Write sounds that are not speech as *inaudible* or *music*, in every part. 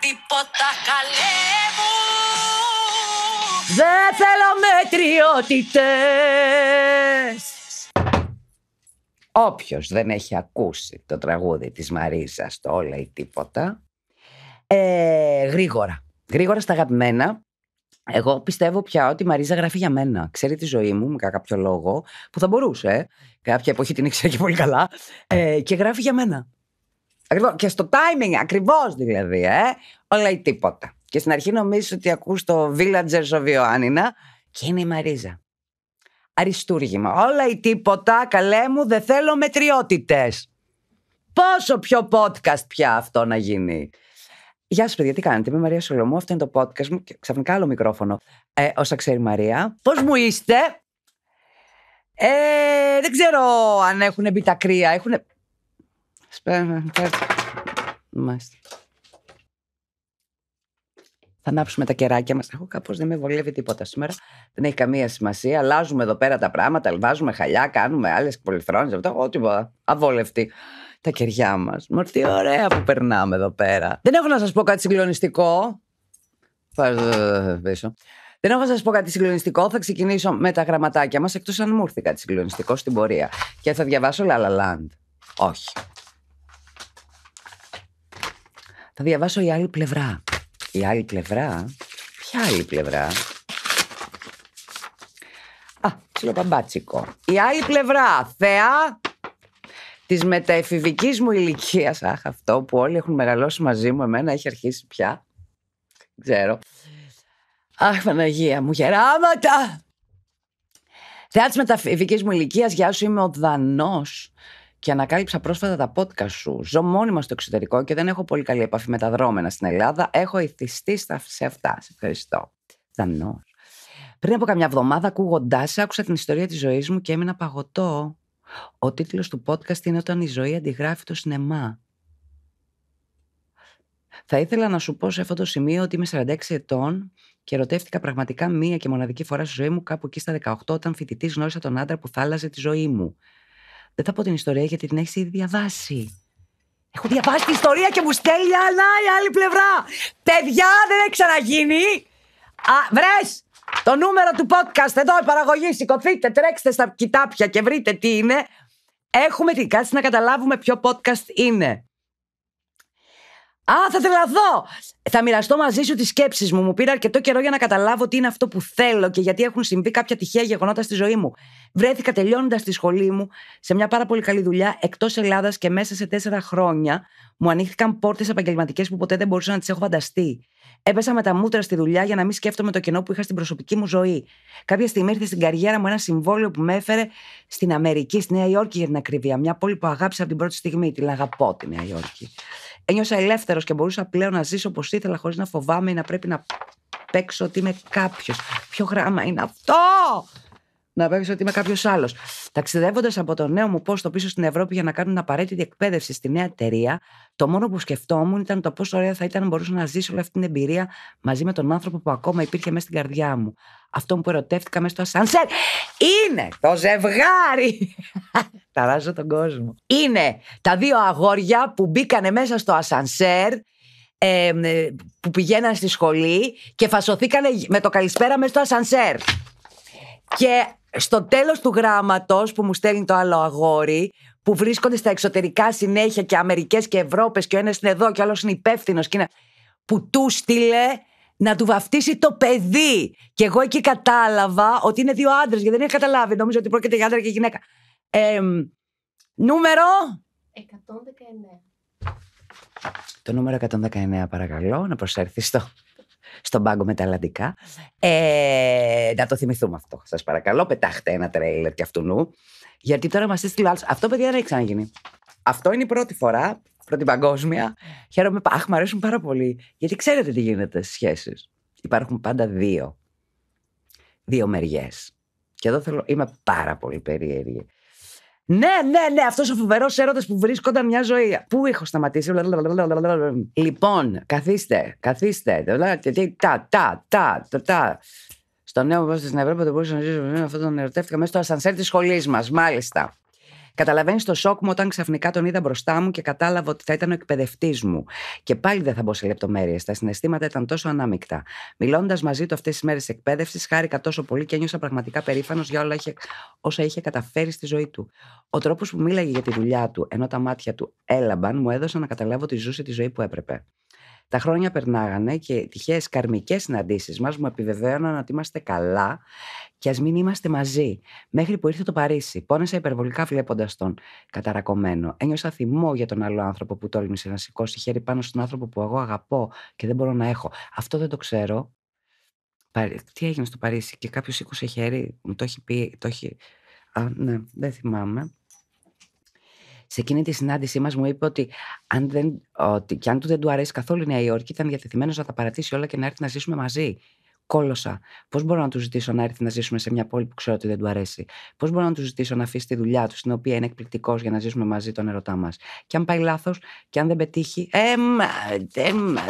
τίποτα καλέ Δεν θέλω μετριότητες Όποιος δεν έχει ακούσει το τραγούδι της Μαρίζας το όλα ή τίποτα ε, Γρήγορα, γρήγορα στα αγαπημένα εγώ πιστεύω πια ότι η Μαρίζα γράφει για μένα. Ξέρει τη ζωή μου με κάποιο λόγο που θα μπορούσε. Κάποια εποχή την ήξερα και πολύ καλά. Ε, και γράφει για μένα. Ακριβώς. Και στο timing, ακριβώς δηλαδή, ε, όλα ή τίποτα. Και στην αρχή νομίζω ότι ακούς το Villagers of Ioannina και είναι η Μαρίζα. Αριστούργημα. Όλα ή τίποτα, καλέ μου, δεν θέλω μετριότητες. Πόσο πιο podcast πια αυτό να γίνει. Γεια σα, παιδιά, τι κάνετε. Είμαι Μαρία Σολομού. Αυτό είναι το podcast μου. Και ξαφνικά άλλο μικρόφωνο. Ε, όσα ξέρει η Μαρία. Πώς μου είστε. Ε, δεν ξέρω αν έχουν μπει τα κρύα. Έχουν Σπέρμα. Μάλιστα. Θα ανάψουμε τα κεράκια μας. Έχω κάπως δεν με βολεύει τίποτα σήμερα. Δεν έχει καμία σημασία. Αλλάζουμε εδώ πέρα τα πράγματα, βάζουμε χαλιά, κάνουμε άλλες πολυθρόνες. Ό,τι αβόλευτη τα κεριά μας. Μορφή ωραία που περνάμε εδώ πέρα. Δεν έχω να σας πω κάτι συγκλονιστικό. Θα ε, πίσω. Δεν έχω να σας πω κάτι συγκλονιστικό. Θα ξεκινήσω με τα γραμματάκια μας, εκτός αν μου έρθει κάτι συγκλονιστικό στην πορεία. Και θα διαβάσω La La Land. Όχι. Θα διαβάσω η άλλη πλευρά. Η άλλη πλευρά. Ποια άλλη πλευρά. Α, ψιλοπαμπάτσικο. Η άλλη πλευρά, θεά της μεταεφηβικής μου ηλικίας. Αχ, αυτό που όλοι έχουν μεγαλώσει μαζί μου, εμένα έχει αρχίσει πια. Ξέρω. Αχ, Παναγία μου, γεράματα! Θεά της μεταεφηβικής μου ηλικίας, γεια σου, είμαι ο Δανός και ανακάλυψα πρόσφατα τα podcast σου. Ζω μόνιμα στο εξωτερικό και δεν έχω πολύ καλή επαφή με τα δρόμενα στην Ελλάδα. Έχω εθιστεί σε αυτά. Σε ευχαριστώ. Δανός. Πριν από καμιά εβδομάδα, ακούγοντάς άκουσα την ιστορία της ζωής μου και έμεινα παγωτό. Ο τίτλος του podcast είναι Όταν η ζωή αντιγράφει το σινεμά. Θα ήθελα να σου πω σε αυτό το σημείο ότι είμαι 46 ετών και ερωτεύτηκα πραγματικά μία και μοναδική φορά στη ζωή μου κάπου εκεί στα 18 όταν φοιτητής γνώρισα τον άντρα που θάλαζε τη ζωή μου. Δεν θα πω την ιστορία γιατί την έχεις ήδη διαβάσει. Έχω διαβάσει την ιστορία και μου στέλνει Ανά η άλλη πλευρά. Παιδιά, δεν έχει ξαναγίνει. Α, βρες, το νούμερο του podcast εδώ, η παραγωγή, σηκωθείτε, τρέξτε στα κοιτάπια και βρείτε τι είναι. Έχουμε την κάτσε να καταλάβουμε ποιο podcast είναι. Α, θα τρελαθώ! Θα μοιραστώ μαζί σου τις σκέψεις μου. Μου πήρε αρκετό καιρό για να καταλάβω τι είναι αυτό που θέλω και γιατί έχουν συμβεί κάποια τυχαία γεγονότα στη ζωή μου. Βρέθηκα τελειώνοντας τη σχολή μου σε μια πάρα πολύ καλή δουλειά εκτός Ελλάδας και μέσα σε τέσσερα χρόνια μου ανοίχθηκαν πόρτες επαγγελματικές που ποτέ δεν μπορούσα να τις έχω φανταστεί. Έπεσα με τα μούτρα στη δουλειά για να μην σκέφτομαι το κενό που είχα στην προσωπική μου ζωή. Κάποια στιγμή ήρθε στην καριέρα μου ένα συμβόλαιο που με έφερε στην Αμερική, στη Νέα Υόρκη για την ακρίβεια. Μια πόλη που αγάπησα από την πρώτη στιγμή. Την αγαπώ τη Νέα Υόρκη ένιωσα ελεύθερος και μπορούσα πλέον να ζήσω όπως ήθελα, χωρίς να φοβάμαι ή να πρέπει να παίξω ότι είμαι κάποιος. Ποιο γράμμα είναι αυτό! να βλέπει ότι είμαι κάποιος άλλος. Ταξιδεύοντας από το νέο μου πόστο πίσω στην Ευρώπη για να κάνω την απαραίτητη εκπαίδευση στη νέα εταιρεία, το μόνο που σκεφτόμουν ήταν το πόσο ωραία θα ήταν να μπορούσα να ζήσω όλη αυτή την εμπειρία μαζί με τον άνθρωπο που ακόμα υπήρχε μέσα στην καρδιά μου. Αυτό που ερωτεύτηκα μέσα στο ασανσέρ είναι το ζευγάρι. Ταράζω *laughs* τον κόσμο. Είναι τα δύο αγόρια που μπήκανε μέσα στο ασανσέρ ε, που πηγαίναν στη σχολή και φασωθήκανε με το καλησπέρα μέσα στο ασανσέρ. Και στο τέλος του γράμματος που μου στέλνει το άλλο αγόρι που βρίσκονται στα εξωτερικά συνέχεια και Αμερικές και Ευρώπες και ο ένας είναι εδώ και ο άλλος είναι υπεύθυνος. που του στείλε να του βαφτίσει το παιδί και εγώ εκεί κατάλαβα ότι είναι δύο άντρες γιατί δεν είχα καταλάβει νομίζω ότι πρόκειται για άντρα και γυναίκα νούμερο 119 το νούμερο 119 παρακαλώ να προσέρθεις στο στον πάγκο με τα Αλλαντικά. Ε, να το θυμηθούμε αυτό, Σας παρακαλώ. Πετάχτε ένα τρέιλερ και αυτού νου. Γιατί τώρα μας έστειλε άλλος. Αυτό, παιδιά, δεν έχει ξαναγίνει. Αυτό είναι η πρώτη φορά, πρώτη παγκόσμια. Χαίρομαι, αχ, μου αρέσουν πάρα πολύ. Γιατί ξέρετε τι γίνεται στις σχέσεις. Υπάρχουν πάντα δύο. Δύο μεριές. Και εδώ θέλω, είμαι πάρα πολύ περίεργη. Ναι, ναι, ναι, αυτός ο φοβερός έρωτας που βρίσκονταν μια ζωή. Πού έχω σταματήσει. Λοιπόν, καθίστε, καθίστε. Τα, τα, τα, τα, Στο νέο που στην Ευρώπη δεν μπορούσα να ζήσω με αυτόν τον ερωτεύτηκα μέσα στο ασανσέρ της σχολής μας, μάλιστα. Καταλαβαίνεις το σοκ μου όταν ξαφνικά τον είδα μπροστά μου και κατάλαβα ότι θα ήταν ο εκπαιδευτής μου. Και πάλι δεν θα μπω σε λεπτομέρειες. Τα συναισθήματα ήταν τόσο ανάμεικτα. Μιλώντας μαζί του αυτές τις μέρες εκπαίδευσης, χάρηκα τόσο πολύ και νιώσα πραγματικά περήφανος για όλα είχε, όσα είχε καταφέρει στη ζωή του. Ο τρόπος που μίλαγε για τη δουλειά του, ενώ τα μάτια του έλαμπαν, μου έδωσε να καταλάβω ότι ζούσε τη ζωή που έπρεπε. Τα χρόνια περνάγανε και τυχαίες καρμικές συναντήσεις μας μου επιβεβαίωναν ότι είμαστε καλά και ας μην είμαστε μαζί. Μέχρι που ήρθε το Παρίσι, πόνεσα υπερβολικά βλέποντας τον καταρακωμένο. Ένιωσα θυμό για τον άλλο άνθρωπο που τόλμησε να σηκώσει χέρι πάνω στον άνθρωπο που εγώ αγαπώ και δεν μπορώ να έχω. Αυτό δεν το ξέρω. Τι έγινε στο Παρίσι και κάποιος σήκωσε χέρι, μου το έχει πει. Το έχει... Α, ναι, δεν θυμάμαι σε εκείνη τη συνάντησή μας μου είπε ότι, αν δεν, ότι και αν του δεν του αρέσει καθόλου η Νέα Υόρκη, ήταν διατεθειμένος να τα παρατήσει όλα και να έρθει να ζήσουμε μαζί. Κόλωσα. Πώς μπορώ να του ζητήσω να έρθει να ζήσουμε σε μια πόλη που ξέρω ότι δεν του αρέσει. Πώς μπορώ να του ζητήσω να αφήσει τη δουλειά τους, στην οποία είναι εκπληκτικός για να ζήσουμε μαζί τον ερωτά μας. Και αν πάει λάθος, και αν δεν πετύχει, εμ,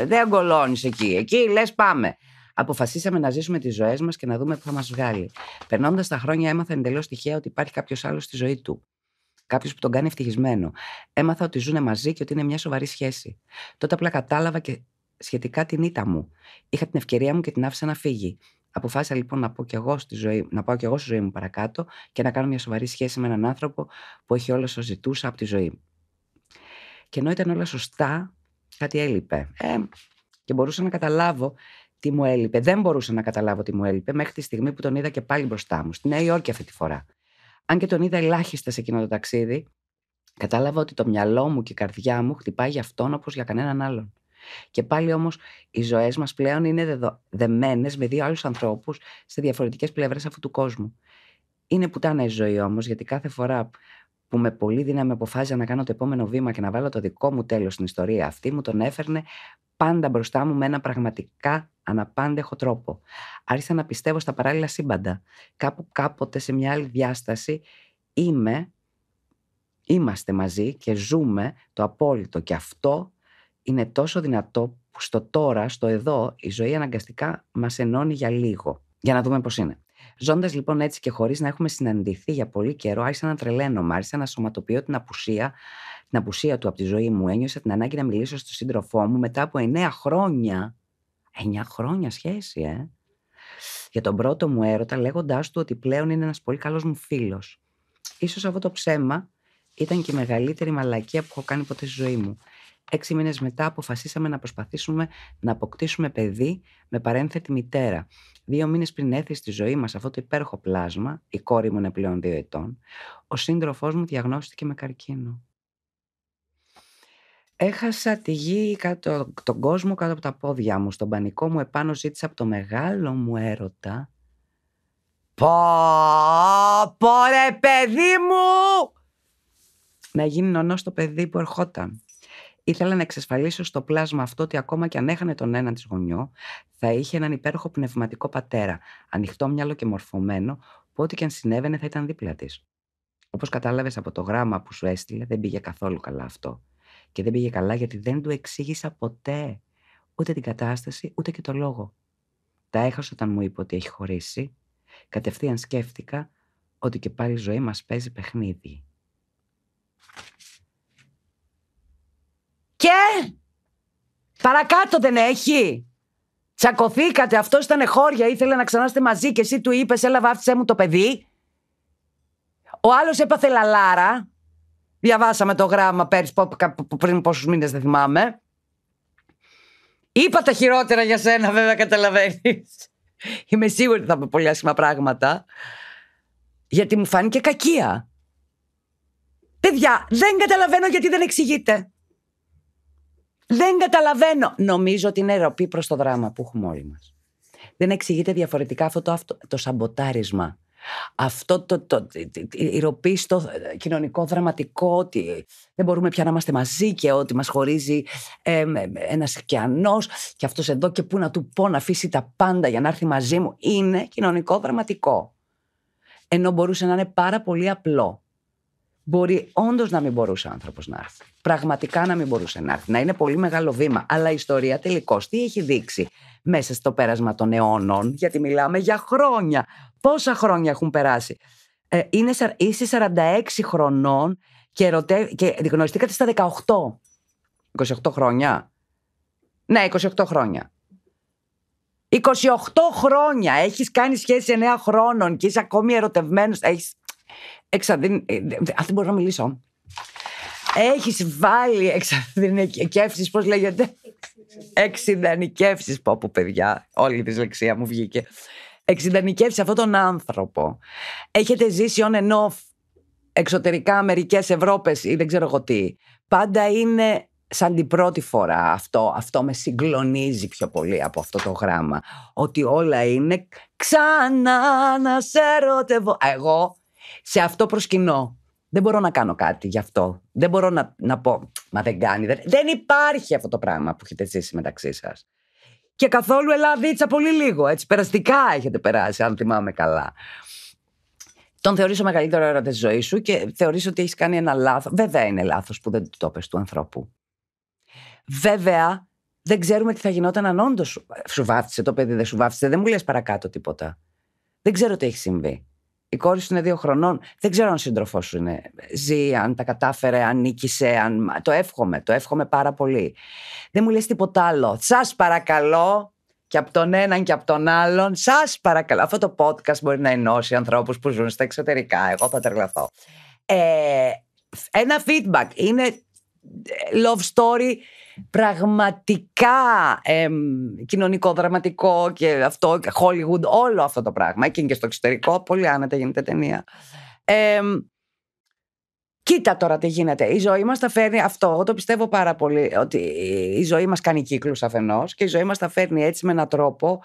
δεν αγκολώνεις εκεί. Εκεί λες πάμε. Αποφασίσαμε να ζήσουμε τις ζωές μας και να δούμε που θα μας βγάλει. Περνώντας τα χρόνια, έμαθα εντελώς τυχαία ότι υπάρχει κάποιος άλλος στη ζωή του. Κάποιος που τον κάνει ευτυχισμένο. Έμαθα ότι ζουν μαζί και ότι είναι μια σοβαρή σχέση. Τότε απλά κατάλαβα και σχετικά την ήττα μου. Είχα την ευκαιρία μου και την άφησα να φύγει. Αποφάσισα λοιπόν να, πω και εγώ στη ζωή, να πάω κι εγώ στη ζωή μου παρακάτω και να κάνω μια σοβαρή σχέση με έναν άνθρωπο που έχει όλα όσα ζητούσα από τη ζωή. Και ενώ ήταν όλα σωστά, κάτι έλειπε. Ε, και μπορούσα να καταλάβω τι μου έλειπε. Δεν μπορούσα να καταλάβω τι μου έλειπε μέχρι τη στιγμή που τον είδα και πάλι μπροστά μου, στη Νέα Υόρκη αυτή τη φορά αν και τον είδα ελάχιστα σε εκείνο το ταξίδι, κατάλαβα ότι το μυαλό μου και η καρδιά μου χτυπάει για αυτόν όπως για κανέναν άλλον. Και πάλι όμως οι ζωές μας πλέον είναι δεδο... δεμένες με δύο άλλους ανθρώπους σε διαφορετικές πλευρές αυτού του κόσμου. Είναι πουτάνα η ζωή όμως, γιατί κάθε φορά που με πολύ δύναμη αποφάσιζα να κάνω το επόμενο βήμα και να βάλω το δικό μου τέλος στην ιστορία αυτή, μου τον έφερνε πάντα μπροστά μου με ένα πραγματικά αναπάντεχο τρόπο. Άρχισα να πιστεύω στα παράλληλα σύμπαντα. Κάπου κάποτε σε μια άλλη διάσταση είμαι, είμαστε μαζί και ζούμε το απόλυτο και αυτό είναι τόσο δυνατό που στο τώρα, στο εδώ, η ζωή αναγκαστικά μας ενώνει για λίγο. Για να δούμε πώς είναι. Ζώντας λοιπόν έτσι και χωρίς να έχουμε συναντηθεί για πολύ καιρό, άρχισα να τρελαίνομαι, άρχισα να σωματοποιώ την απουσία, την απουσία του από τη ζωή μου. Ένιωσα την ανάγκη να μιλήσω στον σύντροφό μου μετά από εννέα χρόνια Εννιά χρόνια σχέση, ε. Για τον πρώτο μου έρωτα, λέγοντάς του ότι πλέον είναι ένας πολύ καλός μου φίλος. Σω αυτό το ψέμα ήταν και η μεγαλύτερη μαλακία που έχω κάνει ποτέ στη ζωή μου. Έξι μήνες μετά αποφασίσαμε να προσπαθήσουμε να αποκτήσουμε παιδί με παρένθετη μητέρα. Δύο μήνες πριν έρθει στη ζωή μας αυτό το υπέροχο πλάσμα, η κόρη μου είναι πλέον δύο ετών, ο σύντροφός μου διαγνώστηκε με καρκίνο. Έχασα τη γη, τον κόσμο κάτω από τα πόδια μου, στον πανικό μου επάνω ζήτησα από το μεγάλο μου έρωτα. Πω, πω ρε παιδί μου! Να γίνει νονό το παιδί που ερχόταν. Ήθελα να εξασφαλίσω στο πλάσμα αυτό ότι ακόμα και αν έχανε τον έναν της γονιό, θα είχε έναν υπέροχο πνευματικό πατέρα, ανοιχτό μυαλό και μορφωμένο, που ό,τι και αν συνέβαινε θα ήταν δίπλα της. Όπως κατάλαβες από το γράμμα που σου έστειλε, δεν πήγε καθόλου καλά αυτό. Και δεν πήγε καλά γιατί δεν του εξήγησα ποτέ ούτε την κατάσταση ούτε και το λόγο. Τα έχασα όταν μου είπε ότι έχει χωρίσει. Κατευθείαν σκέφτηκα ότι και πάλι η ζωή μας παίζει παιχνίδι. Και παρακάτω δεν έχει. Τσακωθήκατε, αυτός ήταν χώρια, ήθελε να ξανάστε μαζί και εσύ του είπες έλα βάφτισε μου το παιδί. Ο άλλος έπαθε λαλάρα Διαβάσαμε το γράμμα πέρυσι, πριν πόσους μήνες δεν θυμάμαι. Είπα τα χειρότερα για σένα, βέβαια, καταλαβαίνεις. *laughs* Είμαι σίγουρη ότι θα πω πολύ άσχημα πράγματα. Γιατί μου φάνηκε κακία. Παιδιά, δεν καταλαβαίνω γιατί δεν εξηγείτε. Δεν καταλαβαίνω. Νομίζω ότι είναι ροπή προς το δράμα που έχουμε όλοι μας. Δεν εξηγείται διαφορετικά αυτό το, αυτό, το σαμποτάρισμα αυτό το, το, στο ε, κοινωνικό δραματικό ότι δεν μπορούμε πια να είμαστε μαζί και ότι μας χωρίζει ε, ένας ωκεανός και αυτός εδώ και πού να του πω να αφήσει τα πάντα για να έρθει μαζί μου είναι κοινωνικό δραματικό ενώ μπορούσε να είναι πάρα πολύ απλό Μπορεί όντως να μην μπορούσε ο άνθρωπος να έρθει. Πραγματικά να μην μπορούσε να έρθει. Να είναι πολύ μεγάλο βήμα. Αλλά η ιστορία τελικώς τι έχει δείξει μέσα στο πέρασμα των αιώνων, γιατί μιλάμε για χρόνια Πόσα χρόνια έχουν περάσει. Ε, είναι, είσαι 46 χρονών και, και γνωριστήκατε στα 18. 28 χρόνια. Ναι, 28 χρόνια. 28 χρόνια έχεις κάνει σχέση 9 χρόνων και είσαι ακόμη ερωτευμένος. Έχεις... Εξαδυν... Ε, αυτή μπορώ να μιλήσω. Έχεις βάλει εξαδυνικεύσεις, πώς λέγεται. Εξιδανικεύσεις, πω πω παιδιά. Όλη η δυσλεξία μου βγήκε. Εξειδανικεύσει αυτόν τον άνθρωπο. Έχετε ζήσει on and off εξωτερικά Αμερικές, Ευρώπες ή δεν ξέρω εγώ τι. Πάντα είναι σαν την πρώτη φορά αυτό, αυτό με συγκλονίζει πιο πολύ από αυτό το γράμμα. Ότι όλα είναι ξανά να σε ερωτεύω. Εγώ σε αυτό προσκυνώ. Δεν μπορώ να κάνω κάτι γι' αυτό. Δεν μπορώ να, να πω, μα δεν κάνει. Δεν, δεν υπάρχει αυτό το πράγμα που έχετε ζήσει μεταξύ σας και καθόλου Ελλάδίτσα πολύ λίγο. Έτσι, περαστικά έχετε περάσει, αν θυμάμαι καλά. Τον θεωρήσω μεγαλύτερο έρωτα της ζωής σου και θεωρήσω ότι έχεις κάνει ένα λάθος. Βέβαια είναι λάθος που δεν το πες του ανθρώπου. Βέβαια δεν ξέρουμε τι θα γινόταν αν όντως ε, σου βάφτισε το παιδί, δεν σου βάφτισε. Δεν μου λες παρακάτω τίποτα. Δεν ξέρω τι έχει συμβεί. Η κόρη σου είναι δύο χρονών. Δεν ξέρω αν ο σύντροφός σου είναι. Ζει, αν τα κατάφερε, αν νίκησε. Αν... Το εύχομαι, το εύχομαι πάρα πολύ. Δεν μου λες τίποτα άλλο. Σας παρακαλώ, και από τον έναν και από τον άλλον. Σας παρακαλώ. Αυτό το podcast μπορεί να ενώσει ανθρώπους που ζουν στα εξωτερικά. Εγώ θα τρελαθώ. Ε, ένα feedback. Είναι ε, love story πραγματικά κοινωνικό, δραματικό και αυτό, Hollywood, όλο αυτό το πράγμα. Εκείνη και στο εξωτερικό, πολύ άνετα γίνεται ταινία. Κοίτα τώρα τι γίνεται. Η ζωή μας τα φέρνει αυτό. Εγώ το πιστεύω πάρα πολύ ότι η ζωή μας κάνει κύκλους αφενός και η ζωή μας τα φέρνει έτσι με έναν τρόπο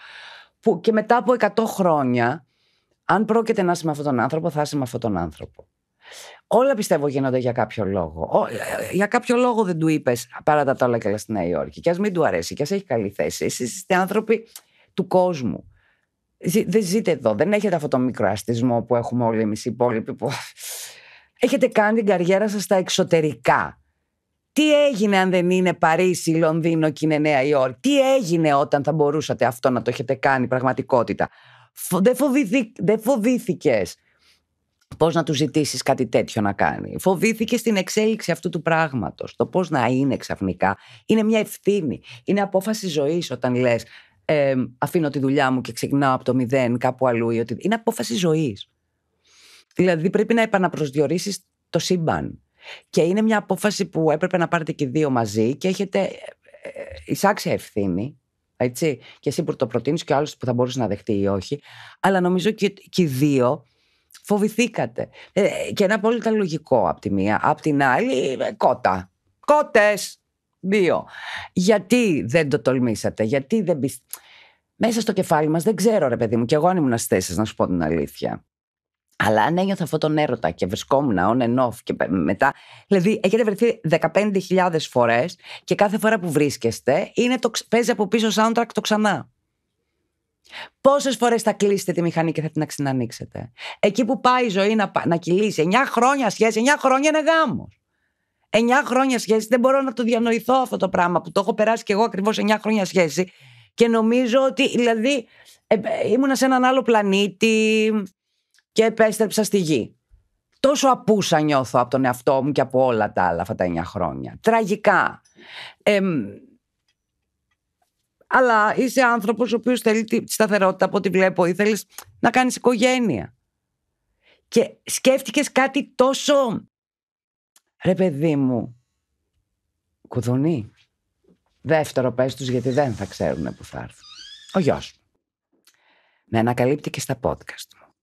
που και μετά από 100 χρόνια, αν πρόκειται να είσαι με αυτόν τον άνθρωπο, θα είσαι με αυτόν τον άνθρωπο. Όλα πιστεύω γίνονται για κάποιο λόγο. Ε, ε, για κάποιο λόγο δεν του είπες πάρα τα τόλα και στην Νέα Υόρκη. Και ας μην του αρέσει, και ας έχει καλή θέση. Εσείς είστε άνθρωποι του κόσμου. Δεν ζείτε εδώ. Δεν έχετε αυτό το μικροαστισμό που έχουμε όλοι εμείς οι υπόλοιποι. *laughs* Έχετε κάνει την καριέρα σας στα εξωτερικά. Τι έγινε αν δεν είναι Παρίσι, Λονδίνο και είναι Νέα Υόρκη. Τι έγινε όταν θα μπορούσατε αυτό να το έχετε κάνει πραγματικότητα. Δεν, φοβηθή... δεν φοβήθηκες Πώς να του ζητήσεις κάτι τέτοιο να κάνει. Φοβήθηκε στην εξέλιξη αυτού του πράγματος. Το πώς να είναι ξαφνικά. Είναι μια ευθύνη. Είναι απόφαση ζωής όταν λες ε, αφήνω τη δουλειά μου και ξεκινάω από το μηδέν κάπου αλλού. Ή ότι... Είναι απόφαση ζωής. Δηλαδή πρέπει να επαναπροσδιορίσεις το σύμπαν. Και είναι μια απόφαση που έπρεπε να πάρετε και δύο μαζί και έχετε ε, ε, εισάξια ευθύνη. Έτσι, και εσύ που το προτείνεις και ο άλλος που θα μπορούσε να δεχτεί ή όχι. Αλλά νομίζω και, και οι δύο Φοβηθήκατε. Ε, και ένα απόλυτα λογικό από τη μία. Απ' την άλλη, ε, κότα. Κότες! Δύο. Γιατί δεν το τολμήσατε, γιατί δεν Μέσα στο κεφάλι μας δεν ξέρω, ρε παιδί μου, και εγώ αν ήμουν στι να σου πω την αλήθεια. Αλλά αν ένιωθα αυτόν τον έρωτα και βρισκόμουν on and off και μετά. Δηλαδή, έχετε βρεθεί 15.000 φορές και κάθε φορά που βρίσκεστε, είναι το, παίζει από πίσω soundtrack το ξανά. Πόσες φορές θα κλείσετε τη μηχανή και θα την ξανανοίξετε. Εκεί που πάει η ζωή να, να κυλήσει. 9 χρόνια σχέση, 9 χρόνια είναι γάμος. 9 χρόνια σχέση. Δεν μπορώ να το διανοηθώ αυτό το πράγμα που το έχω περάσει κι εγώ ακριβώς 9 χρόνια σχέση. Και νομίζω ότι, δηλαδή, ε, ε, ήμουνα σε έναν άλλο πλανήτη και επέστρεψα στη γη. Τόσο απούσα νιώθω από τον εαυτό μου και από όλα τα άλλα αυτά τα 9 χρόνια. Τραγικά. Ε, αλλά είσαι άνθρωπος ο οποίος θέλει τη σταθερότητα από ό,τι βλέπω ή θέλεις να κάνεις οικογένεια. Και σκέφτηκες κάτι τόσο. Ρε παιδί μου, κουδουνί. Δεύτερο πες τους γιατί δεν θα ξέρουν που θα έρθουν. Ο γιος μου. Με ανακαλύπτει και στα podcast μου.